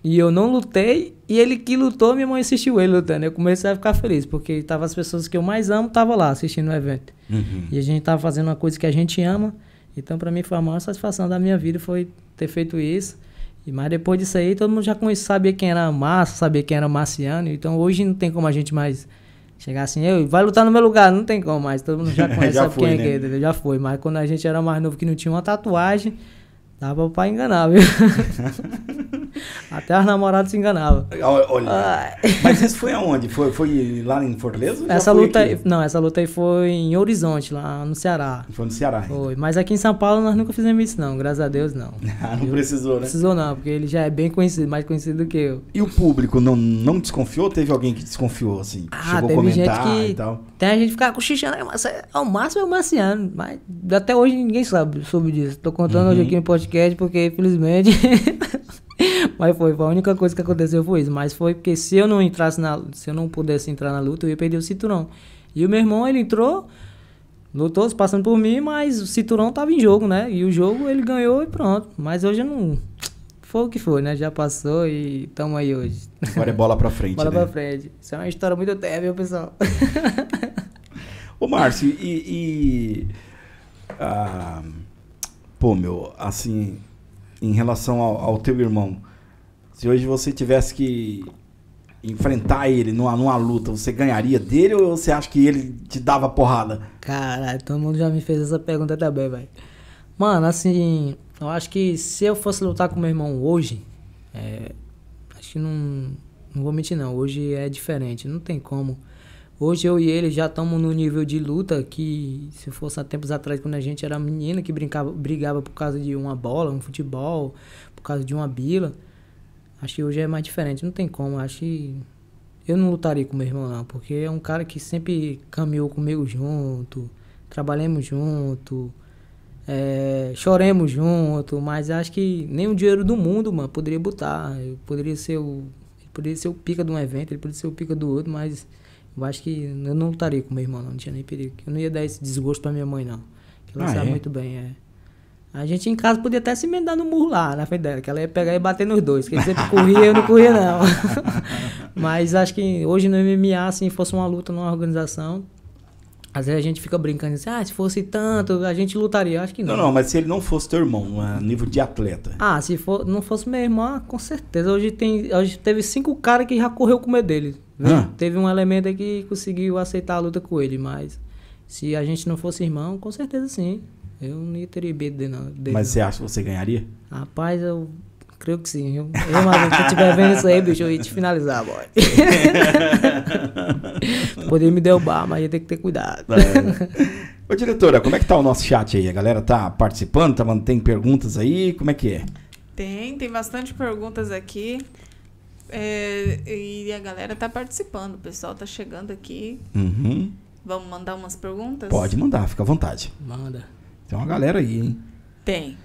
E eu não lutei, e ele que lutou, minha mãe assistiu ele lutando. Eu comecei a ficar feliz, porque tava as pessoas que eu mais amo estavam lá assistindo o evento. Uhum. E a gente estava fazendo uma coisa que a gente ama. Então, para mim, foi a maior satisfação da minha vida foi ter feito isso. E, mas depois disso aí, todo mundo já conhecia, sabia quem era Massa, sabia quem era Marciano. Então, hoje não tem como a gente mais Chegar assim, eu, vai lutar no meu lugar, não tem como mais. Todo mundo já conhece, já foi, quem é né? é que entendeu? Já foi. Mas quando a gente era mais novo que não tinha uma tatuagem, dava pra enganar, viu? Até as namoradas se enganavam. Olha. Ah. Mas isso foi aonde? Foi, foi lá em Fortaleza? Essa luta, não, essa luta aí foi em Horizonte, lá no Ceará. Foi no Ceará. Então. Foi. Mas aqui em São Paulo nós nunca fizemos isso, não. Graças a Deus, não. Ah, não eu, precisou, né? Não precisou, não, porque ele já é bem conhecido, mais conhecido do que eu. E o público não, não desconfiou? Teve alguém que desconfiou, assim? Ah, chegou a comentar que, e tal? Tem a gente que ficava cochichando, ao é máximo é o Marciano. Mas até hoje ninguém sabe sobre disso. Tô contando uhum. hoje aqui no podcast porque, infelizmente. Mas foi, a única coisa que aconteceu foi isso. Mas foi porque se eu não entrasse na. Se eu não pudesse entrar na luta, eu ia perder o cinturão. E o meu irmão, ele entrou, lutou, se passando por mim, mas o cinturão tava em jogo, né? E o jogo ele ganhou e pronto. Mas hoje eu não. Foi o que foi, né? Já passou e tamo aí hoje. Agora é bola pra frente. bola né? pra frente. Isso é uma história muito terra, viu, pessoal? Ô, Márcio, e. e ah, pô, meu, assim em relação ao, ao teu irmão? Se hoje você tivesse que enfrentar ele numa, numa luta, você ganharia dele ou você acha que ele te dava porrada? Caralho, todo mundo já me fez essa pergunta também, velho. Mano, assim, eu acho que se eu fosse lutar com meu irmão hoje, é, acho que não, não vou mentir não, hoje é diferente, não tem como. Hoje eu e ele já estamos no nível de luta que, se fosse há tempos atrás, quando a gente era menina, que brincava, brigava por causa de uma bola, um futebol, por causa de uma bila. Acho que hoje é mais diferente, não tem como. Acho que eu não lutaria com meu irmão, não, porque é um cara que sempre caminhou comigo junto, trabalhamos junto, é, choremos junto, mas acho que nem o dinheiro do mundo, mano, poderia botar. Eu poderia ser o. Ele poderia ser o pica de um evento, ele poderia ser o pica do outro, mas eu acho que eu não lutaria com meu irmão, não, não tinha nem perigo. Eu não ia dar esse desgosto pra minha mãe, não. Que ela ah, sabe é? muito bem, é. A gente em casa podia até se emendar no murro lá na frente dela, que ela ia pegar e bater nos dois. Que ele sempre corria, eu não corria, não. Mas acho que hoje no MMA, se fosse uma luta numa organização, às vezes a gente fica brincando assim, ah, se fosse tanto, a gente lutaria. Acho que não. Não, não, mas se ele não fosse teu irmão, a nível de atleta. Ah, se for, não fosse meu irmão, ah, com certeza. Hoje, tem, hoje teve cinco caras que já correu com medo dele. Ah. Teve um elemento que conseguiu aceitar a luta com ele, mas se a gente não fosse irmão, com certeza sim. Eu não teria medo dele, não. mas você acha que você ganharia? Rapaz, eu Creio que sim. Eu, eu mano, se estiver vendo isso aí, bicho, eu ia te finalizar, boy. Poder me derrubar, mas ia ter que ter cuidado. É. Ô, diretora, como é que tá o nosso chat aí? A galera tá participando, tá tem perguntas aí? Como é que é? Tem, tem bastante perguntas aqui. É, e a galera tá participando, o pessoal tá chegando aqui. Uhum. Vamos mandar umas perguntas? Pode mandar, fica à vontade. Manda. Tem uma galera aí, hein? Tem.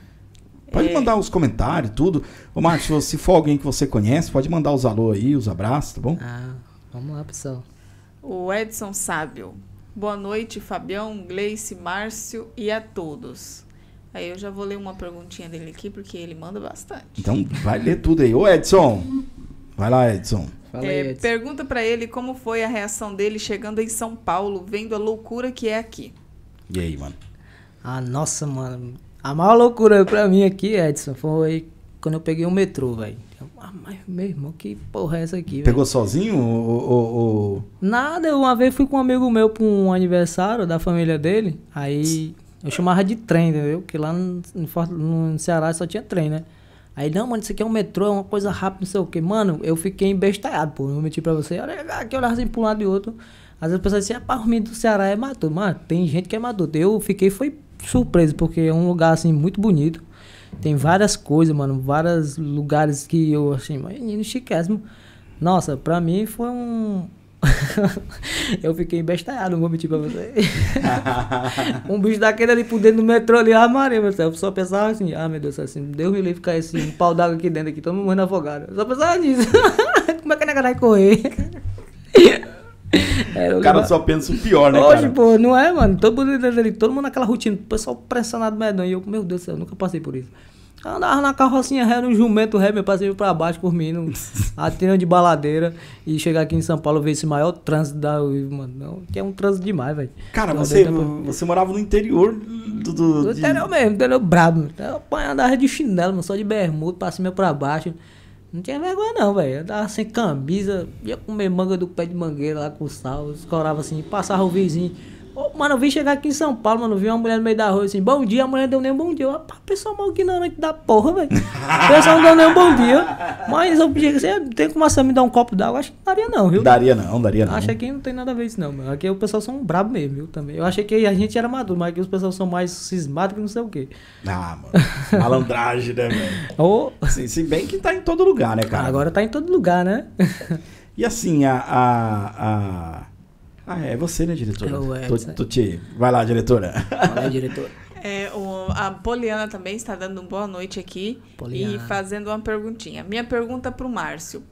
Pode é... mandar os comentários, tudo. Ô, Márcio, se for alguém que você conhece, pode mandar os alô aí, os abraços, tá bom? Ah, vamos lá, pessoal. O Edson Sábio. Boa noite, Fabião, Gleice, Márcio e a todos. Aí eu já vou ler uma perguntinha dele aqui, porque ele manda bastante. Então, vai ler tudo aí. Ô, Edson! Vai lá, Edson. Fala é, aí, Edson. É, pergunta para ele como foi a reação dele chegando em São Paulo, vendo a loucura que é aqui. E aí, mano? Ah, nossa, mano. A maior loucura pra mim aqui, Edson, foi quando eu peguei o um metrô, velho. Ah, mas meu irmão, que porra é essa aqui, Pegou sozinho ou, ou, ou, Nada, uma vez fui com um amigo meu pra um aniversário da família dele, aí eu chamava de trem, entendeu? Porque lá no, no, Ceará só tinha trem, né? Aí, não, mano, isso aqui é um metrô, é uma coisa rápida, não sei o quê. Mano, eu fiquei embestalhado, pô. Eu menti pra você. Olha aqui, olhava assim pra um lado e outro. Às vezes as pessoas dizem: assim, rapaz, o menino do Ceará é maduro. Mano, tem gente que é maduro. Eu fiquei, foi surpreso, porque é um lugar, assim, muito bonito. Tem várias coisas, mano, vários lugares que eu, assim, menino chiquésimo. Nossa, pra mim foi um... eu fiquei embestalhado, não vou mentir pra você. um bicho daquele ali por dentro do metrô ali, ah, Maria, meu céu. Eu só pensava assim, ah, meu Deus, assim, Deus me livre ficar esse um pau d'água aqui dentro, aqui, todo mundo afogado. Eu só pensava nisso. Como é que a negra vai correr? É, o cara só pensa o pior, né, Hoje, cara? pô, não é, mano. Todo mundo, todo mundo naquela rotina. O pessoal pressionado medão. E eu, meu Deus do céu, nunca passei por isso. Eu andava na carrocinha ré, no jumento ré, meu passeio pra baixo, mim atirando de baladeira. E chegar aqui em São Paulo, ver esse maior trânsito da... Mano, que é um trânsito demais, velho. Cara, você, você morava no interior do... Do, do de... interior mesmo, entendeu? brabo. Eu apanhava de chinelo, mano, só de bermuda, pra cima e pra baixo. Não tinha vergonha não, velho. Eu tava sem camisa, ia comer manga do pé de mangueira lá com sal, escorava assim, passava o vizinho mano, eu vim chegar aqui em São Paulo, mano, vi uma mulher no meio da rua assim, bom dia, a mulher não deu nem um bom dia. o pessoal mal ignorante da porra, velho. O pessoal não deu nem um bom dia. Mas eu pedi você tem como a Sam me dar um copo d'água? Acho que não daria não, viu? Daria não, daria não. Acho que não tem nada a ver isso não, mano. Aqui o pessoal são brabo mesmo, viu, também. Eu achei que a gente era maduro, mas aqui os pessoal são mais cismados que não sei o quê. Ah, mano, malandragem, né, velho? Assim, se bem que tá em todo lugar, né, cara? Agora tá em todo lugar, né? e assim, a... a, a... Ah, é você, né, diretora? Eu, é, tô, tô te... Vai lá, diretora. Vai lá, diretora. É, o, a Poliana também está dando boa noite aqui Poliana. e fazendo uma perguntinha. Minha pergunta para o Márcio.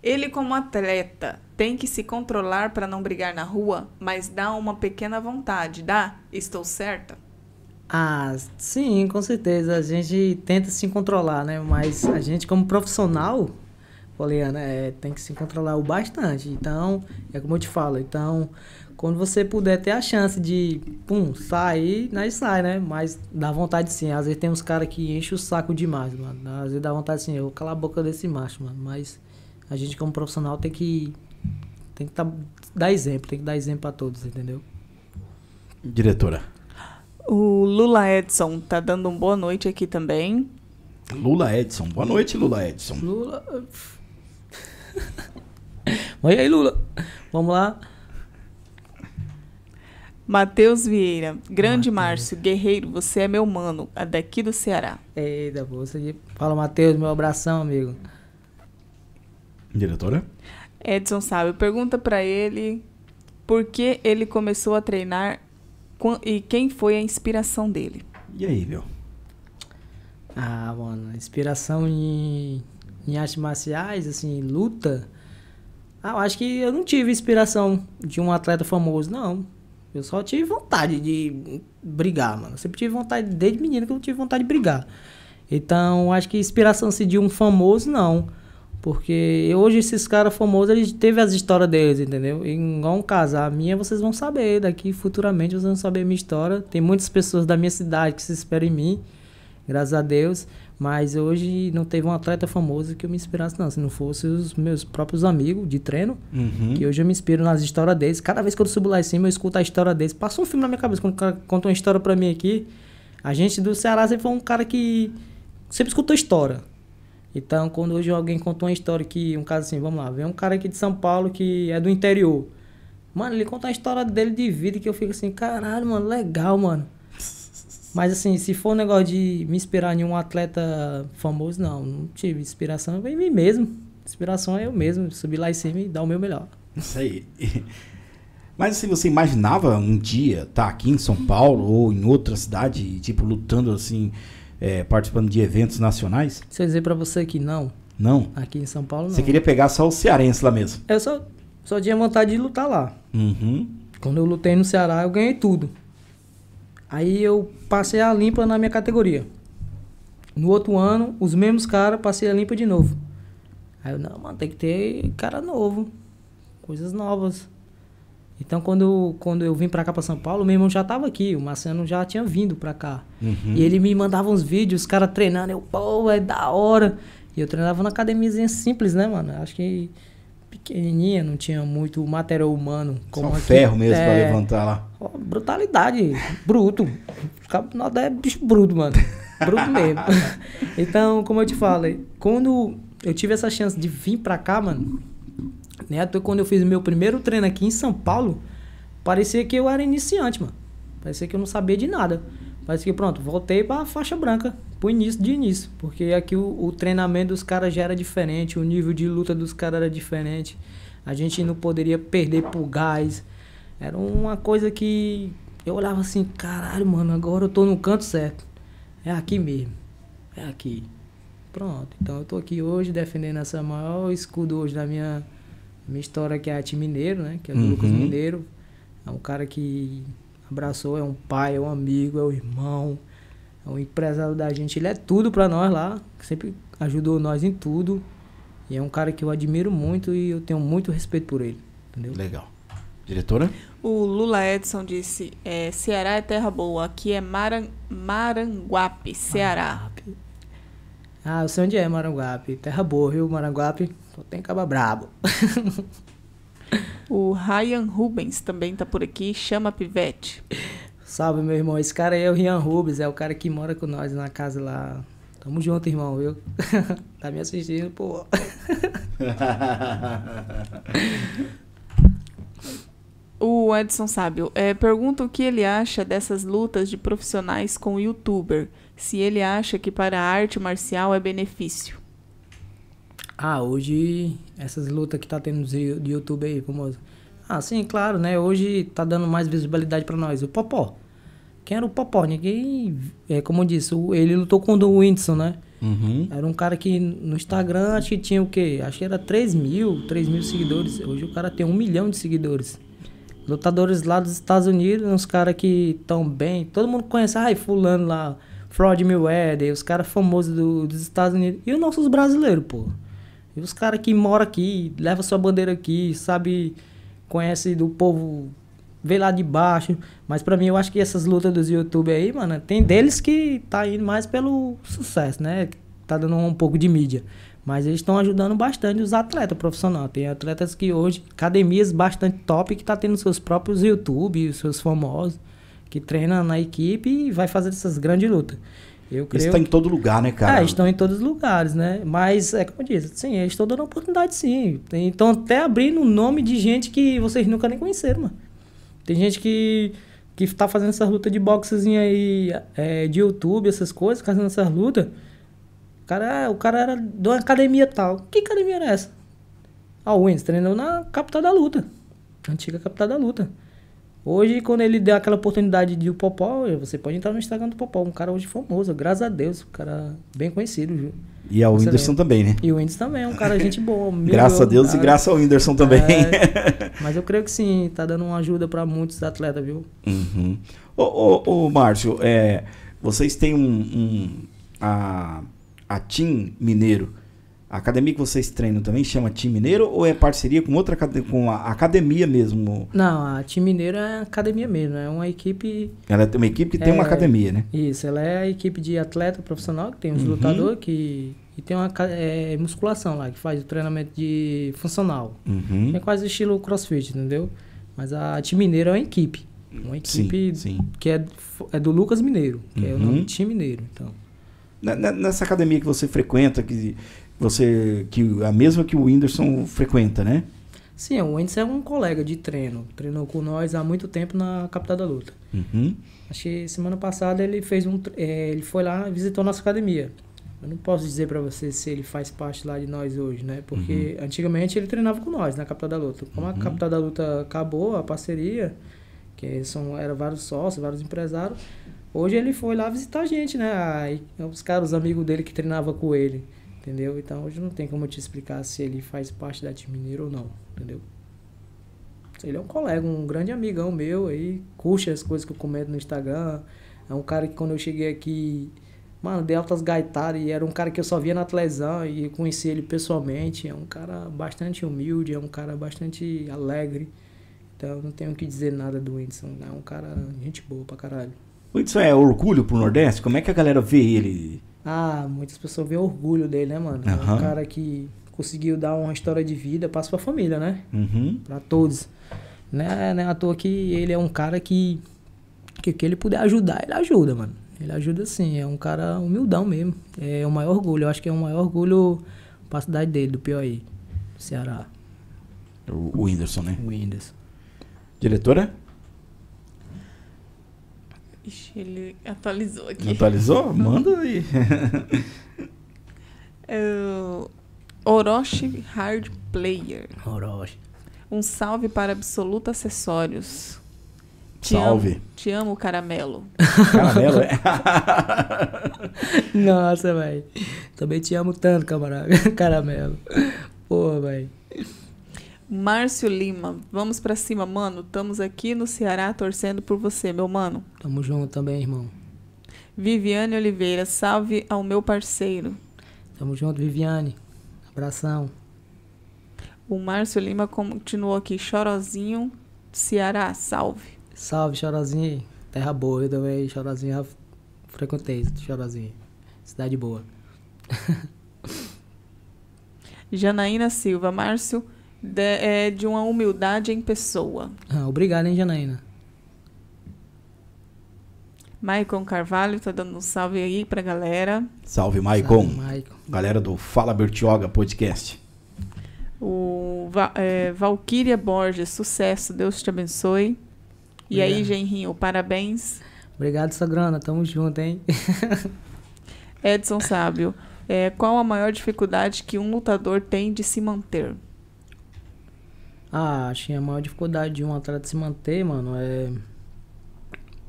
Ele, como atleta, tem que se controlar para não brigar na rua, mas dá uma pequena vontade, dá? Estou certa? Ah, sim, com certeza. A gente tenta se controlar, né? Mas a gente, como profissional, Falei, é, tem que se controlar o bastante. Então, é como eu te falo. Então, quando você puder ter a chance de, pum, sair, nós né, sai, né? Mas dá vontade sim. Às vezes tem uns caras que enchem o saco demais, mano. Às vezes dá vontade sim, eu calar a boca desse macho, mano. Mas a gente como profissional tem que tem que tá, dar exemplo, tem que dar exemplo pra todos, entendeu? Diretora. O Lula Edson tá dando um boa noite aqui também. Lula Edson. Boa noite, Lula Edson. Lula mas e aí, Lula? Vamos lá. Matheus Vieira. Grande Márcio, guerreiro, você é meu mano, daqui do Ceará. Eita, você... Fala, Matheus, meu abração, amigo. Diretora? Edson sabe? pergunta para ele por que ele começou a treinar e quem foi a inspiração dele. E aí, meu? Ah, mano, inspiração em em artes marciais, assim, luta, ah, eu acho que eu não tive inspiração de um atleta famoso, não. Eu só tive vontade de brigar, mano. Eu sempre tive vontade, desde menino que eu tive vontade de brigar. Então, acho que inspiração se assim, de um famoso, não. Porque hoje esses caras famosos, eles teve as histórias deles, entendeu? E igual um caso, a minha vocês vão saber, daqui futuramente vocês vão saber a minha história. Tem muitas pessoas da minha cidade que se esperam em mim, graças a Deus. Mas hoje não teve um atleta famoso que eu me inspirasse, não. Se não fosse os meus próprios amigos de treino, uhum. que hoje eu me inspiro nas histórias deles. Cada vez que eu subo lá em cima, eu escuto a história deles. Passa um filme na minha cabeça. Quando o cara conta uma história pra mim aqui, a gente do Ceará sempre foi um cara que sempre escutou história. Então, quando hoje alguém contou uma história que, um caso assim, vamos lá, vem um cara aqui de São Paulo que é do interior. Mano, ele conta a história dele de vida que eu fico assim, caralho, mano, legal, mano. Mas assim, se for um negócio de me inspirar em um atleta famoso, não, não tive. Inspiração vem em mim mesmo. Inspiração é eu mesmo, subir lá em cima e dar o meu melhor. Isso aí. Mas assim, você imaginava um dia estar tá aqui em São Paulo ou em outra cidade, tipo, lutando assim, é, participando de eventos nacionais? Se eu dizer pra você que não. Não? Aqui em São Paulo, não. Você queria pegar só o cearense lá mesmo? Eu só, só tinha vontade de lutar lá. Uhum. Quando eu lutei no Ceará, eu ganhei tudo. Aí eu passei a limpa na minha categoria. No outro ano, os mesmos caras passei a limpa de novo. Aí eu, não, mano, tem que ter cara novo. Coisas novas. Então, quando eu, quando eu vim pra cá, pra São Paulo, meu irmão já tava aqui, o Marciano já tinha vindo pra cá. Uhum. E ele me mandava uns vídeos, os caras treinando, eu, pô, é da hora. E eu treinava na academiazinha simples, né, mano? Acho que pequenininha, não tinha muito material humano. Como Só aqui. ferro mesmo é... pra levantar lá. Ó, brutalidade, bruto. nada é bicho bruto, mano. Bruto mesmo. então, como eu te falei, quando eu tive essa chance de vir pra cá, mano, né? Até quando eu fiz meu primeiro treino aqui em São Paulo, parecia que eu era iniciante, mano. Parecia que eu não sabia de nada. Parece que pronto, voltei para a faixa branca, pro início de início, porque aqui o, o treinamento dos caras já era diferente, o nível de luta dos caras era diferente, a gente não poderia perder pro gás, era uma coisa que eu olhava assim, caralho, mano, agora eu tô no canto certo, é aqui mesmo, é aqui. Pronto, então eu tô aqui hoje defendendo essa maior escudo hoje da minha, minha história, que é a Mineiro, né, que é o uhum. Lucas Mineiro, é um cara que Abraçou, é um pai, é um amigo, é um irmão, é um empresário da gente. Ele é tudo para nós lá, sempre ajudou nós em tudo. E é um cara que eu admiro muito e eu tenho muito respeito por ele. Entendeu? Legal. Diretora? O Lula Edson disse: é, Ceará é terra boa, aqui é Maran Maranguape, Ceará. Maranguape. Ah, eu sei onde é Maranguape. Terra boa, viu, Maranguape? Só tem caba brabo. O Ryan Rubens também tá por aqui, chama Pivete. Salve, meu irmão. Esse cara aí é o Ryan Rubens, é o cara que mora com nós na casa lá. Tamo junto, irmão, viu? tá me assistindo, pô. o Edson Sábio é, pergunta o que ele acha dessas lutas de profissionais com youtuber. Se ele acha que para a arte marcial é benefício. Ah, hoje essas lutas que tá tendo de YouTube aí, famoso. Ah, sim, claro, né? Hoje tá dando mais visibilidade para nós. O Popó. Quem era o Popó? Ninguém. É, como eu disse, ele lutou com o Whindersson, né? Uhum. Era um cara que no Instagram acho que tinha o quê? Acho que era 3 mil, 3 mil seguidores. Hoje o cara tem um milhão de seguidores. Lutadores lá dos Estados Unidos, uns caras que estão bem. Todo mundo conhece, ai, fulano lá, Floyd Mayweather, os caras famosos do, dos Estados Unidos. E os nossos brasileiros, pô. E os caras que moram aqui, leva sua bandeira aqui, sabe, conhece do povo, vê lá de baixo. Mas para mim, eu acho que essas lutas dos YouTube aí, mano, tem deles que tá indo mais pelo sucesso, né? Tá dando um pouco de mídia. Mas eles estão ajudando bastante os atletas profissionais. Tem atletas que hoje, academias bastante top, que tá tendo seus próprios YouTube, os seus famosos, que treinam na equipe e vai fazer essas grandes lutas. Eu creio eles estão em todo lugar, né, cara? É, estão em todos os lugares, né? Mas, é como eu disse, sim, eles estão dando oportunidade, sim. Então, até abrindo o nome de gente que vocês nunca nem conheceram, mano. Tem gente que que tá fazendo essas lutas de boxezinha aí, é, de YouTube, essas coisas, tá fazendo essas lutas. O cara, o cara era de uma academia tal. Que academia era essa? A o Wins treinou na capital da luta. Antiga capital da luta. Hoje, quando ele deu aquela oportunidade de o Popó, você pode entrar no Instagram do Popó, um cara hoje famoso, graças a Deus, um cara bem conhecido, viu? E ao Whindersson também, né? E o Whindersson também, é um cara gente boa. graças a Deus cara. e graças ao Whindersson também. É, mas eu creio que sim, tá dando uma ajuda para muitos atletas, viu? Uhum. Ô, ô, ô Márcio, é, vocês têm um, um a, a Team Mineiro, a academia que vocês treinam também chama Time Mineiro ou é parceria com outra com a academia mesmo? Não, a Time Mineiro é academia mesmo, é uma equipe. Ela é uma equipe que é, tem uma é, academia, né? Isso, ela é a equipe de atleta profissional, que tem um uhum. lutadores que. E tem uma é, musculação lá, que faz o treinamento de funcional. Uhum. É quase estilo crossfit, entendeu? Mas a Time Mineiro é uma equipe. Uma equipe sim, sim. que é, é do Lucas Mineiro, que uhum. é o nome uhum. do time mineiro. Então. Nessa academia que você frequenta, que você que a mesma que o Whindersson frequenta, né? Sim, o Whindersson é um colega de treino. Treinou com nós há muito tempo na Capital da Luta. Uhum. Acho que semana passada ele fez um. É, ele foi lá visitou nossa academia. Eu não posso dizer para você se ele faz parte lá de nós hoje, né? Porque uhum. antigamente ele treinava com nós na Capital da Luta. Como uhum. a Capital da Luta acabou, a parceria, que são, eram vários sócios, vários empresários, hoje ele foi lá visitar a gente, né? os caras, os amigos dele que treinava com ele entendeu? Então hoje não tem como eu te explicar se ele faz parte da time mineiro ou não, entendeu? Ele é um colega, um grande amigão meu aí, curte as coisas que eu comento no Instagram. É um cara que quando eu cheguei aqui, mano, dei altas gaitadas e era um cara que eu só via na televisão e conheci ele pessoalmente. É um cara bastante humilde, é um cara bastante alegre. Então não tenho que dizer nada do Whindersson, é um cara gente boa pra caralho. O Whindersson é orgulho pro Nordeste? Como é que a galera vê ele? Ah, muitas pessoas veem orgulho dele, né, mano? Uhum. É um cara que conseguiu dar uma história de vida, passa pra família, né? Uhum. Pra todos. Né, né? À toa que ele é um cara que. Que que ele puder ajudar, ele ajuda, mano. Ele ajuda sim, é um cara humildão mesmo. É o maior orgulho, eu acho que é o maior orgulho pra cidade dele, do Piauí, do Ceará. O, o Whindersson, né? O Whindersson. Diretora? Ixi, ele atualizou aqui. Atualizou? Hum. Manda aí. uh, Orochi Hard Player. Orochi. Um salve para Absoluta Acessórios. Te salve. Amo, te amo, caramelo. Caramelo, é? Nossa, velho. Também te amo tanto, camarada. Caramelo. Pô, velho. Márcio Lima, vamos para cima, mano. Estamos aqui no Ceará torcendo por você, meu mano. Tamo junto também, irmão. Viviane Oliveira, salve ao meu parceiro. Tamo junto, Viviane. Abração. O Márcio Lima continuou aqui, Chorozinho, Ceará, salve. Salve, Chorozinho. Terra boa, eu também, Chorozinho, frequentei Chorozinho. Cidade boa. Janaína Silva, Márcio de, é, de uma humildade em pessoa. Ah, obrigado, hein, Janaína. Maicon Carvalho tá dando um salve aí pra galera. Salve, Maicon. Galera do Fala Bertioga Podcast. O é, Valquíria Borges, sucesso, Deus te abençoe. E aí, Genrinho, parabéns. Obrigado, Sagrana, tamo junto, hein? Edson Sábio, é, qual a maior dificuldade que um lutador tem de se manter? Ah, acho que a maior dificuldade de um atleta se manter, mano, é.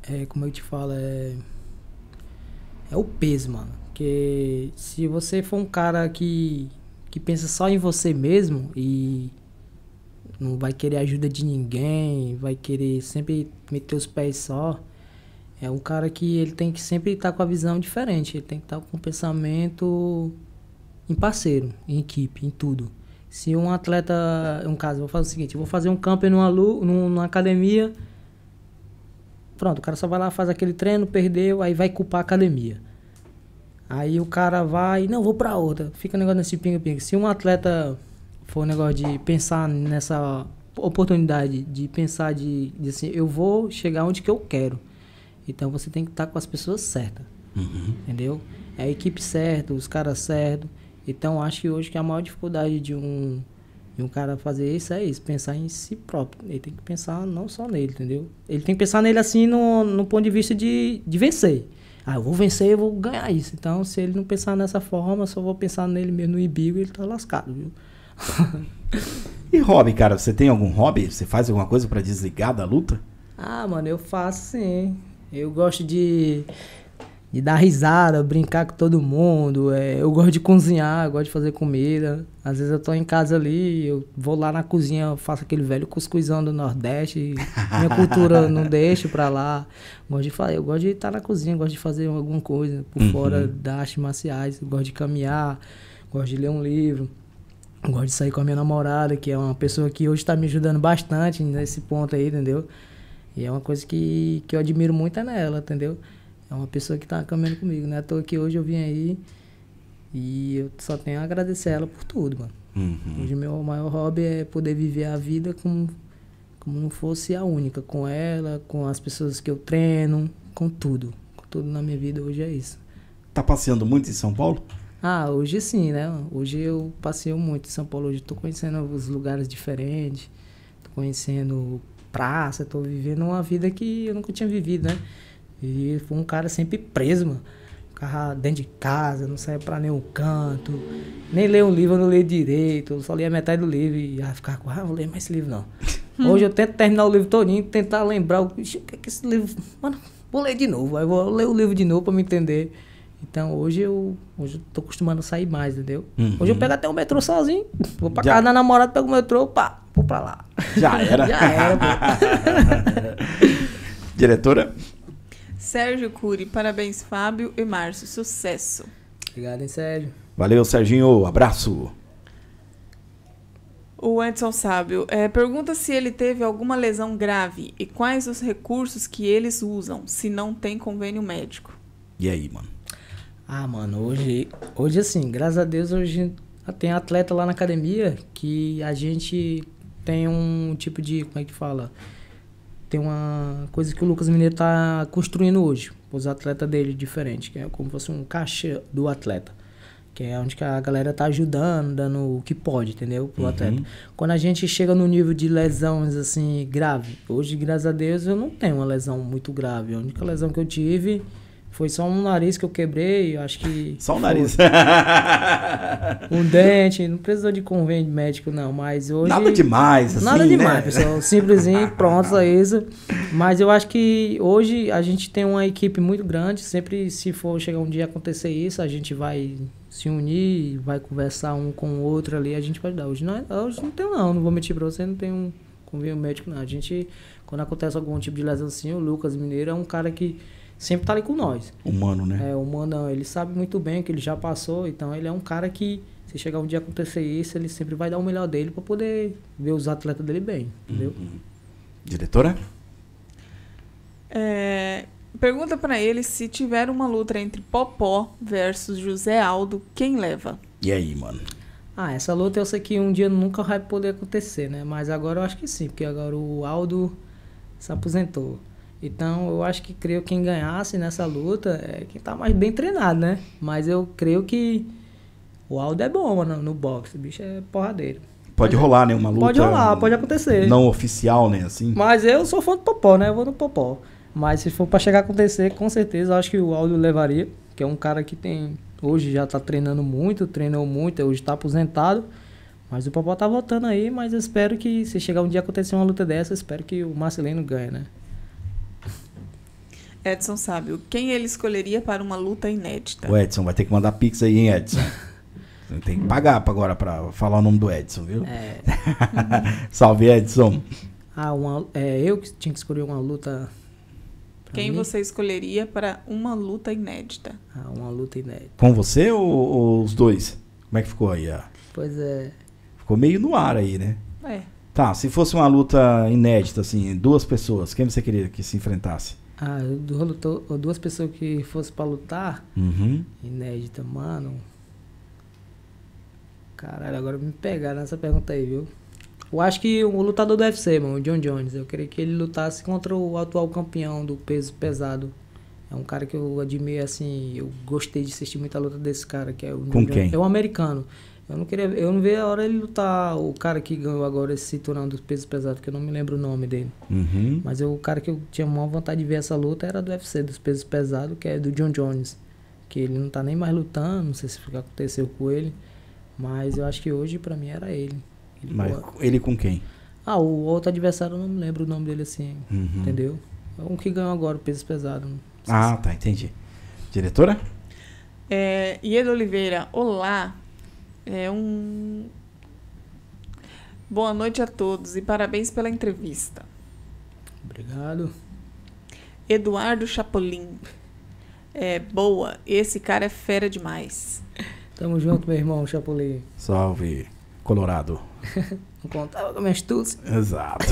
É como eu te falo, é. É o peso, mano. Porque se você for um cara que. que pensa só em você mesmo e. não vai querer ajuda de ninguém, vai querer sempre meter os pés só. É um cara que ele tem que sempre estar tá com a visão diferente, ele tem que estar tá com o pensamento em parceiro, em equipe, em tudo. Se um atleta, um caso, vou fazer o seguinte, vou fazer um campo numa, numa academia, pronto, o cara só vai lá, faz aquele treino, perdeu, aí vai culpar a academia. Aí o cara vai, não, vou pra outra. Fica o negócio nesse pinga-pinga. Se um atleta for um negócio de pensar nessa oportunidade, de pensar de, de assim, eu vou chegar onde que eu quero. Então você tem que estar com as pessoas certas. Uhum. Entendeu? É a equipe certa, os caras certos. Então acho que hoje que é a maior dificuldade de um, de um cara fazer isso é isso, pensar em si próprio. Ele tem que pensar não só nele, entendeu? Ele tem que pensar nele assim no, no ponto de vista de, de vencer. Ah, eu vou vencer, eu vou ganhar isso. Então, se ele não pensar nessa forma, só vou pensar nele mesmo no ibigo, ele tá lascado, viu? e hobby, cara, você tem algum hobby? Você faz alguma coisa para desligar da luta? Ah, mano, eu faço sim. Eu gosto de de dar risada, brincar com todo mundo. É, eu gosto de cozinhar, gosto de fazer comida. Às vezes eu tô em casa ali, eu vou lá na cozinha, faço aquele velho cuscuzão do Nordeste. Minha cultura não deixa pra lá. Gosto de falar eu gosto de estar tá na cozinha, gosto de fazer alguma coisa por uhum. fora das artes marciais. Gosto de caminhar, gosto de ler um livro. Gosto de sair com a minha namorada, que é uma pessoa que hoje está me ajudando bastante nesse ponto aí, entendeu? E é uma coisa que, que eu admiro muito é nela, entendeu? É uma pessoa que está caminhando comigo, né? Tô aqui hoje, eu vim aí e eu só tenho a agradecer a ela por tudo, mano. Uhum. Hoje meu maior hobby é poder viver a vida como, como não fosse a única, com ela, com as pessoas que eu treino, com tudo. Com tudo na minha vida hoje é isso. Tá passeando muito em São Paulo? Ah, hoje sim, né? Hoje eu passeio muito em São Paulo. Hoje tô conhecendo os lugares diferentes, tô conhecendo praça, tô vivendo uma vida que eu nunca tinha vivido, né? E foi um cara sempre preso, mano. Ficava dentro de casa, não saía pra nenhum canto. Nem ler um livro, eu não leio direito. Eu só lia metade do livro e aí ficar com, ah, vou ler mais esse livro não. Hoje eu tento terminar o livro todinho, tentar lembrar o que é que esse livro. Mano, vou ler de novo. Aí vou ler o livro de novo pra me entender. Então hoje eu, hoje eu tô acostumando a sair mais, entendeu? Uhum. Hoje eu pego até o metrô sozinho, vou pra Já. casa da namorada, pego o metrô, pá, vou pra lá. Já era. Já era, pô. Diretora? Sérgio Cury. Parabéns, Fábio e Márcio. Sucesso. Obrigado, hein, Sérgio. Valeu, Serginho. Abraço. O Edson Sábio é, pergunta se ele teve alguma lesão grave e quais os recursos que eles usam, se não tem convênio médico. E aí, mano? Ah, mano, hoje, hoje assim, graças a Deus, hoje tem atleta lá na academia que a gente tem um tipo de, como é que fala? tem uma coisa que o Lucas Mineiro está construindo hoje, os atletas dele diferente, que é como se fosse um caixa do atleta, que é onde que a galera tá ajudando, dando o que pode, entendeu? Pro uhum. atleta. Quando a gente chega no nível de lesões assim grave, hoje graças a Deus eu não tenho uma lesão muito grave, a única lesão que eu tive foi só um nariz que eu quebrei, acho que. Só um nariz. um dente, não precisou de convênio médico, não. Mas hoje. Nada demais, assim. Nada né? demais, né? pessoal. Simplesinho, pronto, é isso. Mas eu acho que hoje a gente tem uma equipe muito grande. Sempre se for chegar um dia acontecer isso, a gente vai se unir, vai conversar um com o outro ali, a gente vai dar. Hoje não, é, hoje não tem, não. Não vou mentir pra você, não tem um convênio médico, não. A gente, quando acontece algum tipo de lesão assim, o Lucas Mineiro é um cara que sempre tá ali com nós. Humano, né? É, humano, ele sabe muito bem o que ele já passou, então ele é um cara que se chegar um dia acontecer isso, ele sempre vai dar o melhor dele para poder ver os atletas dele bem, entendeu? Uhum. Diretora? É, pergunta para ele se tiver uma luta entre Popó versus José Aldo, quem leva? E aí, mano? Ah, essa luta eu sei que um dia nunca vai poder acontecer, né? Mas agora eu acho que sim, porque agora o Aldo se aposentou. Então, eu acho que creio que quem ganhasse nessa luta é quem tá mais bem treinado, né? Mas eu creio que o Aldo é bom mano, no boxe, o bicho é porradeiro. Pode rolar, né? Uma luta. Pode rolar, pode acontecer. Não oficial, né? Assim. Mas eu sou fã do Popó, né? Eu vou no Popó. Mas se for para chegar a acontecer, com certeza acho que o Aldo levaria, que é um cara que tem hoje já tá treinando muito, treinou muito, hoje tá aposentado. Mas o Popó tá voltando aí, mas eu espero que se chegar um dia acontecer uma luta dessa, espero que o Marcelino ganhe, né? Edson Sábio, quem ele escolheria para uma luta inédita? O Edson, vai ter que mandar pix aí, hein, Edson? Tem que pagar agora para falar o nome do Edson, viu? É. Salve, Edson. Ah, uma, é, eu que tinha que escolher uma luta. Quem mim? você escolheria para uma luta inédita? Ah, uma luta inédita. Com você ou, ou, os dois? Como é que ficou aí? Ah? Pois é. Ficou meio no ar aí, né? É. Tá, se fosse uma luta inédita, assim, duas pessoas, quem você queria que se enfrentasse? Ah, duas, duas pessoas que fossem pra lutar. Uhum. Inédita, mano. Caralho, agora me pegaram nessa pergunta aí, viu? Eu acho que o lutador do UFC, mano, o John Jones, eu queria que ele lutasse contra o atual campeão do peso pesado, é um cara que eu admiro, assim, eu gostei de assistir muita luta desse cara, que é o... Com quem? É um americano. Eu não queria, eu não vejo a hora ele lutar, o cara que ganhou agora esse cinturão é dos pesos pesados, que eu não me lembro o nome dele. Uhum. Mas eu, o cara que eu tinha maior vontade de ver essa luta era do UFC, dos pesos pesados, que é do John Jones. Que ele não tá nem mais lutando, não sei se aconteceu com ele. Mas eu acho que hoje, pra mim, era ele. ele mas ele com quem? Ah, o outro adversário, eu não me lembro o nome dele assim, uhum. entendeu? É um que ganhou agora o peso pesado. Ah, tá, entendi. Diretora? É, Ieda Oliveira, olá. É um. Boa noite a todos e parabéns pela entrevista. Obrigado. Eduardo Chapolin. É, boa, esse cara é fera demais. Tamo junto, meu irmão Chapolin. Salve, Colorado. Não contava com minha Exato.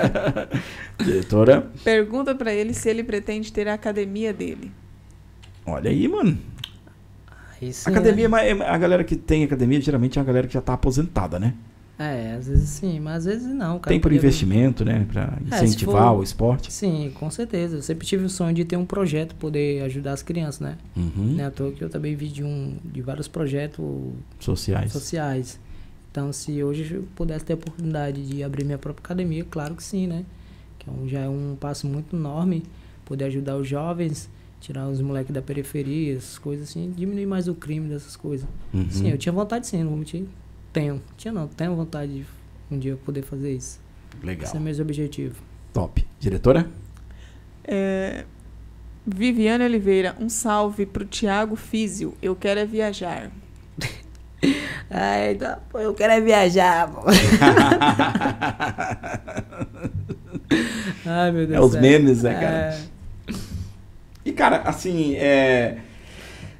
Diretora. Pergunta para ele se ele pretende ter a academia dele. Olha aí, mano. academia, né? É, a galera que tem academia geralmente é a galera que já tá aposentada, né? É, às vezes sim, mas às vezes não. Cara, tem por investimento, né? Para é, incentivar é, for, o esporte. Sim, com certeza. Eu sempre tive o sonho de ter um projeto, poder ajudar as crianças, né? Uhum. Não é à toa que eu também vi de, um, de vários projetos sociais. sociais. Então, se hoje eu pudesse ter a oportunidade de abrir minha própria academia, claro que sim, né? Que é já é um passo muito enorme, poder ajudar os jovens, tirar os moleques da periferia, essas coisas assim, diminuir mais o crime dessas coisas. Uhum. Sim, eu tinha vontade sim, não vou mentir. Tenho. Tinha não, tenho vontade de um dia poder fazer isso. Legal. Esse é meu objetivo. Top. Diretora? É, Viviane Oliveira, um salve pro Tiago Físio. Eu quero é viajar. Ai, então, pô, eu quero é viajar, pô. Ai, meu Deus. É os memes, né, cara? É... E, cara, assim, é...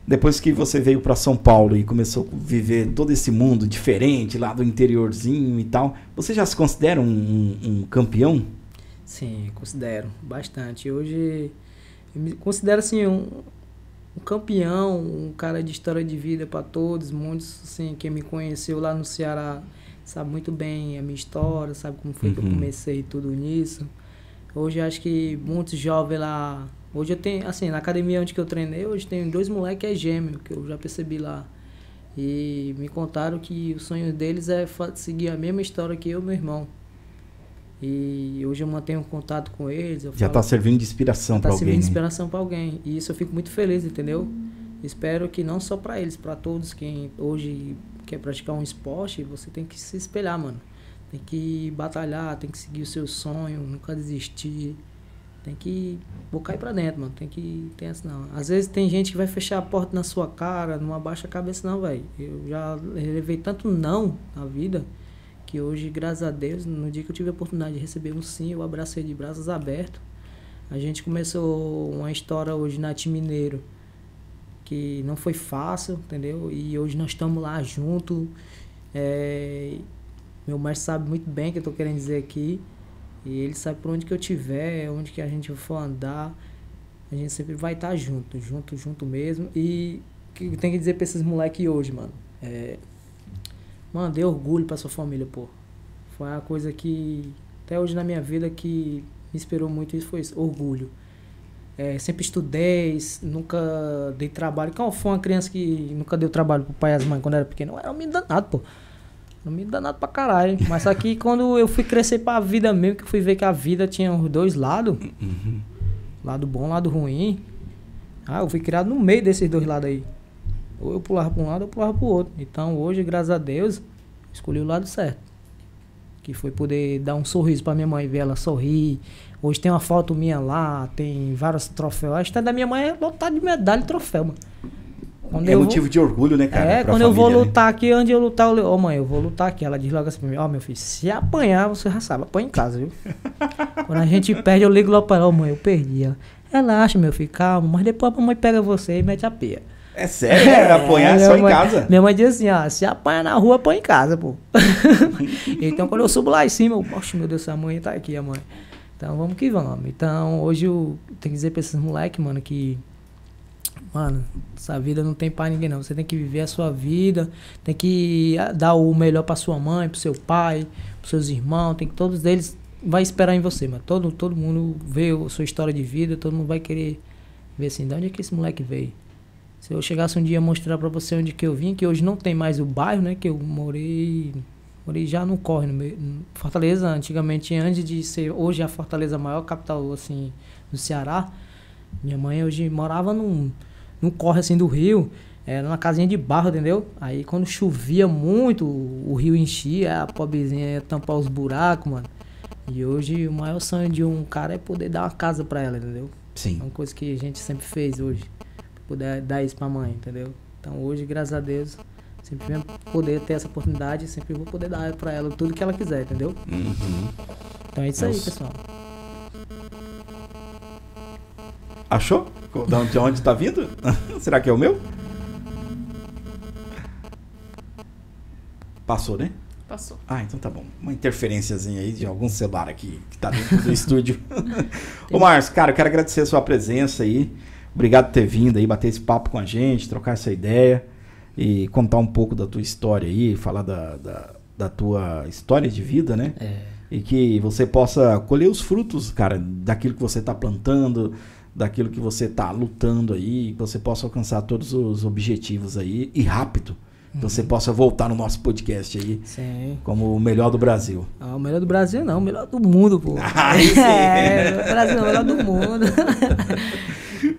depois que você veio para São Paulo e começou a viver todo esse mundo diferente, lá do interiorzinho e tal, você já se considera um, um, um campeão? Sim, considero bastante. Hoje, eu me considero, assim, um, um campeão, um cara de história de vida para todos, muitos, assim, quem me conheceu lá no Ceará sabe muito bem a minha história, sabe como foi uhum. que eu uhum. comecei tudo nisso. Hoje acho que muitos jovens lá. Hoje eu tenho, assim, na academia onde que eu treinei, hoje tem dois moleques é gêmeo, que eu já percebi lá. E me contaram que o sonho deles é seguir a mesma história que eu e meu irmão. E hoje eu mantenho contato com eles. Já está servindo de inspiração para tá alguém. Está servindo de né? inspiração para alguém. E isso eu fico muito feliz, entendeu? Espero que não só para eles, para todos quem hoje quer praticar um esporte, você tem que se espelhar, mano. Tem que batalhar, tem que seguir o seu sonho, nunca desistir. Tem que bocar para dentro, mano. Tem que tem assim, não. Às vezes tem gente que vai fechar a porta na sua cara, não abaixa a cabeça não, velho. Eu já levei tanto não na vida que hoje, graças a Deus, no dia que eu tive a oportunidade de receber um sim, eu abracei de braços abertos. A gente começou uma história hoje na Time Mineiro que não foi fácil, entendeu? E hoje nós estamos lá junto. É... meu mestre sabe muito bem o que eu estou querendo dizer aqui. E ele sabe por onde que eu tiver, onde que a gente for andar. A gente sempre vai estar tá junto, junto, junto mesmo. E o que eu tenho que dizer para esses moleques hoje, mano? É, Mano, dê orgulho pra sua família, pô. Foi a coisa que, até hoje na minha vida, que me inspirou muito isso foi isso, orgulho. É, sempre estudei, nunca dei trabalho. Qual foi uma criança que nunca deu trabalho pro pai e as mães quando era pequeno? Eu era um menino danado, pô. Um menino danado pra caralho. Hein? Mas aqui quando eu fui crescer pra vida mesmo, que eu fui ver que a vida tinha os dois lados. Uhum. Lado bom, lado ruim. Ah, eu fui criado no meio desses dois lados aí. Ou eu pulava para um lado, ou eu pulava para o outro. Então hoje, graças a Deus, escolhi o lado certo. Que foi poder dar um sorriso para minha mãe, ver ela sorrir. Hoje tem uma foto minha lá, tem vários troféus. A história da minha mãe é lotada de medalha e troféu, mano. Quando é motivo vou... de orgulho, né, cara? É, quando família, eu vou né? lutar né? aqui, onde eu lutar, eu... Ô, oh, mãe, eu vou lutar aqui. Ela diz logo assim pra mim, ó, oh, meu filho, se apanhar, você já sabe, apanha em casa, viu? quando a gente perde, eu ligo logo pra ela, Ó, oh, mãe, eu perdi. Ela, relaxa, meu filho, calma, mas depois a mamãe pega você e mete a pia. É sério? Né? É, apanhar é, só mãe, em casa? Minha mãe diz assim, ó, se apanha na rua, apanha em casa, pô. então, quando eu subo lá em cima, eu, poxa, meu Deus, a mãe tá aqui, a mãe. Então, vamos que vamos. Então, hoje eu tenho que dizer pra esses moleques, mano, que... Mano, essa vida não tem pra ninguém, não. Você tem que viver a sua vida, tem que ah, dar o melhor pra sua mãe, pro seu pai, pros seus irmãos, tem que todos eles... Vai esperar em você, mano. Todo, todo mundo vê a sua história de vida, todo mundo vai querer ver assim, de onde é que esse moleque veio? Se eu chegasse um dia a mostrar para você onde que eu vim, que hoje não tem mais o bairro, né? Que eu morei, morei já no corre, no meio, Fortaleza, antigamente, antes de ser hoje a Fortaleza maior capital assim do Ceará. Minha mãe hoje morava num, num corre assim do rio, era uma casinha de barro, entendeu? Aí quando chovia muito, o rio enchia, a pobrezinha ia tampar os buracos, mano. E hoje o maior sonho de um cara é poder dar uma casa para ela, entendeu? Sim. É uma coisa que a gente sempre fez hoje puder dar isso para a mãe, entendeu? Então hoje, graças a Deus, sempre vou poder ter essa oportunidade, sempre vou poder dar para ela tudo que ela quiser, entendeu? Uhum. Então é isso Nossa. aí, pessoal. Achou? De onde está vindo? Será que é o meu? Passou, né? Passou. Ah, então tá bom. Uma interferênciazinha aí de algum celular aqui que tá dentro do estúdio. Ô, Márcio, cara, eu quero agradecer a sua presença aí. Obrigado por ter vindo aí, bater esse papo com a gente, trocar essa ideia e contar um pouco da tua história aí, falar da, da, da tua história de vida, né? É. E que você possa colher os frutos, cara, daquilo que você está plantando, daquilo que você está lutando aí, que você possa alcançar todos os objetivos aí e rápido. Uhum. Você possa voltar no nosso podcast aí. Sim. Como o melhor do Brasil. Ah, o melhor do Brasil não, o melhor do mundo, pô. Ah, é, Brasil é o melhor do mundo.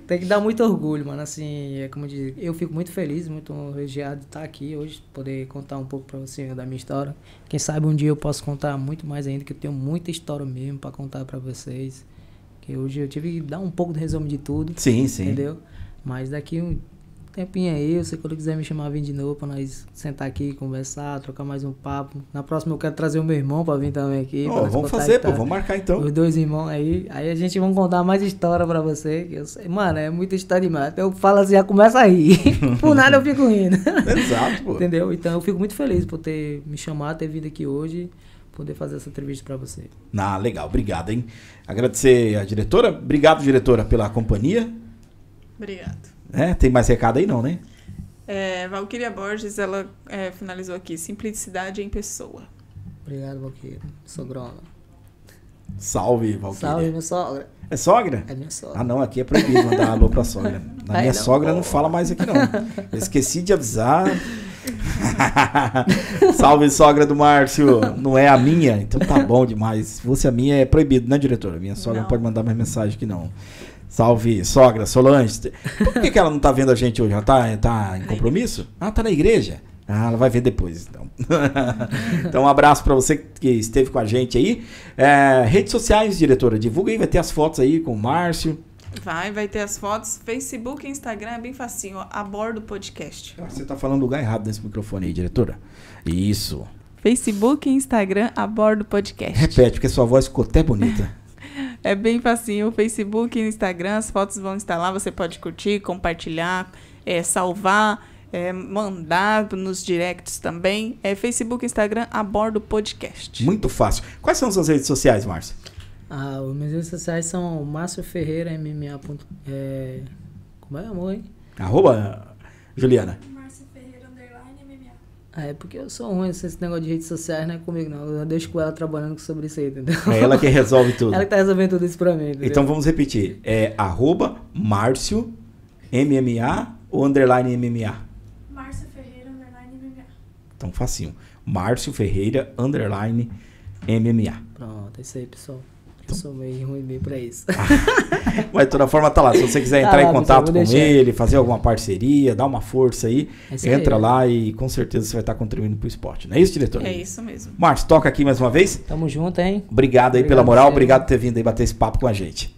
tem que dar muito orgulho, mano. Assim, é como dizer, eu fico muito feliz, muito honrado de estar aqui hoje, poder contar um pouco pra você da minha história. Quem sabe um dia eu posso contar muito mais ainda, que eu tenho muita história mesmo para contar para vocês. Que hoje eu tive que dar um pouco de resumo de tudo. Sim, sim. Entendeu? Mas daqui um, tempinho aí, é você quando quiser me chamar, vem de novo pra nós sentar aqui, conversar, trocar mais um papo. Na próxima eu quero trazer o meu irmão pra vir também aqui. Oh, vamos fazer, pô, vamos marcar então. Os dois irmãos aí, aí a gente vai contar mais história pra você. Que eu sei, mano, é muita história demais. Eu falo assim, já começa a rir. por nada eu fico rindo. Exato, pô. Entendeu? Então eu fico muito feliz por ter me chamado, ter vindo aqui hoje poder fazer essa entrevista para você. Ah, legal, obrigado, hein? Agradecer a diretora. Obrigado, diretora, pela companhia. Obrigado. É, tem mais recado aí não, né? É, Valquíria Borges, ela é, finalizou aqui. Simplicidade em pessoa. Obrigado, Valquíria. Sogrona. Salve, Valquíria. Salve, minha sogra. É sogra? É minha sogra. Ah, não, aqui é proibido mandar alô pra sogra. minha não, sogra pô. não fala mais aqui, não. Eu esqueci de avisar. Salve, sogra do Márcio. Não é a minha? Então tá bom demais. Se fosse a minha, é proibido, né, diretora minha sogra não. não pode mandar mais mensagem que não. Salve, sogra, Solange. Por que, que ela não tá vendo a gente hoje? Ela tá, tá em compromisso? Ah, tá na igreja. Ah, ela vai ver depois, então. então, um abraço para você que esteve com a gente aí. É, redes sociais, diretora, divulga aí, vai ter as fotos aí com o Márcio. Vai, vai ter as fotos. Facebook e Instagram é bem facinho, ó, a bordo podcast. Ah, você tá falando lugar errado nesse microfone aí, diretora. Isso. Facebook e Instagram a bordo podcast. Repete, porque sua voz ficou até bonita. É bem facinho. O Facebook e o Instagram, as fotos vão estar lá. Você pode curtir, compartilhar, é, salvar, é, mandar nos directs também. É Facebook e Instagram a bordo podcast. Muito fácil. Quais são suas redes sociais, Márcio? Ah, os meus redes sociais são Márcio Ferreira MMA. É... Como é, amor, hein? Arroba, Juliana. Ah, é, porque eu sou ruim esse negócio de redes sociais, não é comigo não. Eu deixo com ela trabalhando sobre isso aí, entendeu? É ela que resolve tudo. ela que tá resolvendo tudo isso pra mim, entendeu? Então vamos repetir. É arroba Márcio MMA ou underline MMA? Márcio Ferreira, underline MMA. Então facinho. Márcio Ferreira, underline MMA. Pronto, é isso aí, pessoal. Eu então sou meio ruim bem pra isso. Mas de toda forma tá lá. Se você quiser tá entrar tá lá, em contato com ele, fazer alguma parceria, dar uma força aí, é entra aí. lá e com certeza você vai estar contribuindo pro esporte. Não é isso, diretor? É isso mesmo. Márcio, toca aqui mais uma vez. Tamo junto, hein? Obrigado aí obrigado pela moral, obrigado por ter vindo aí bater esse papo com a gente.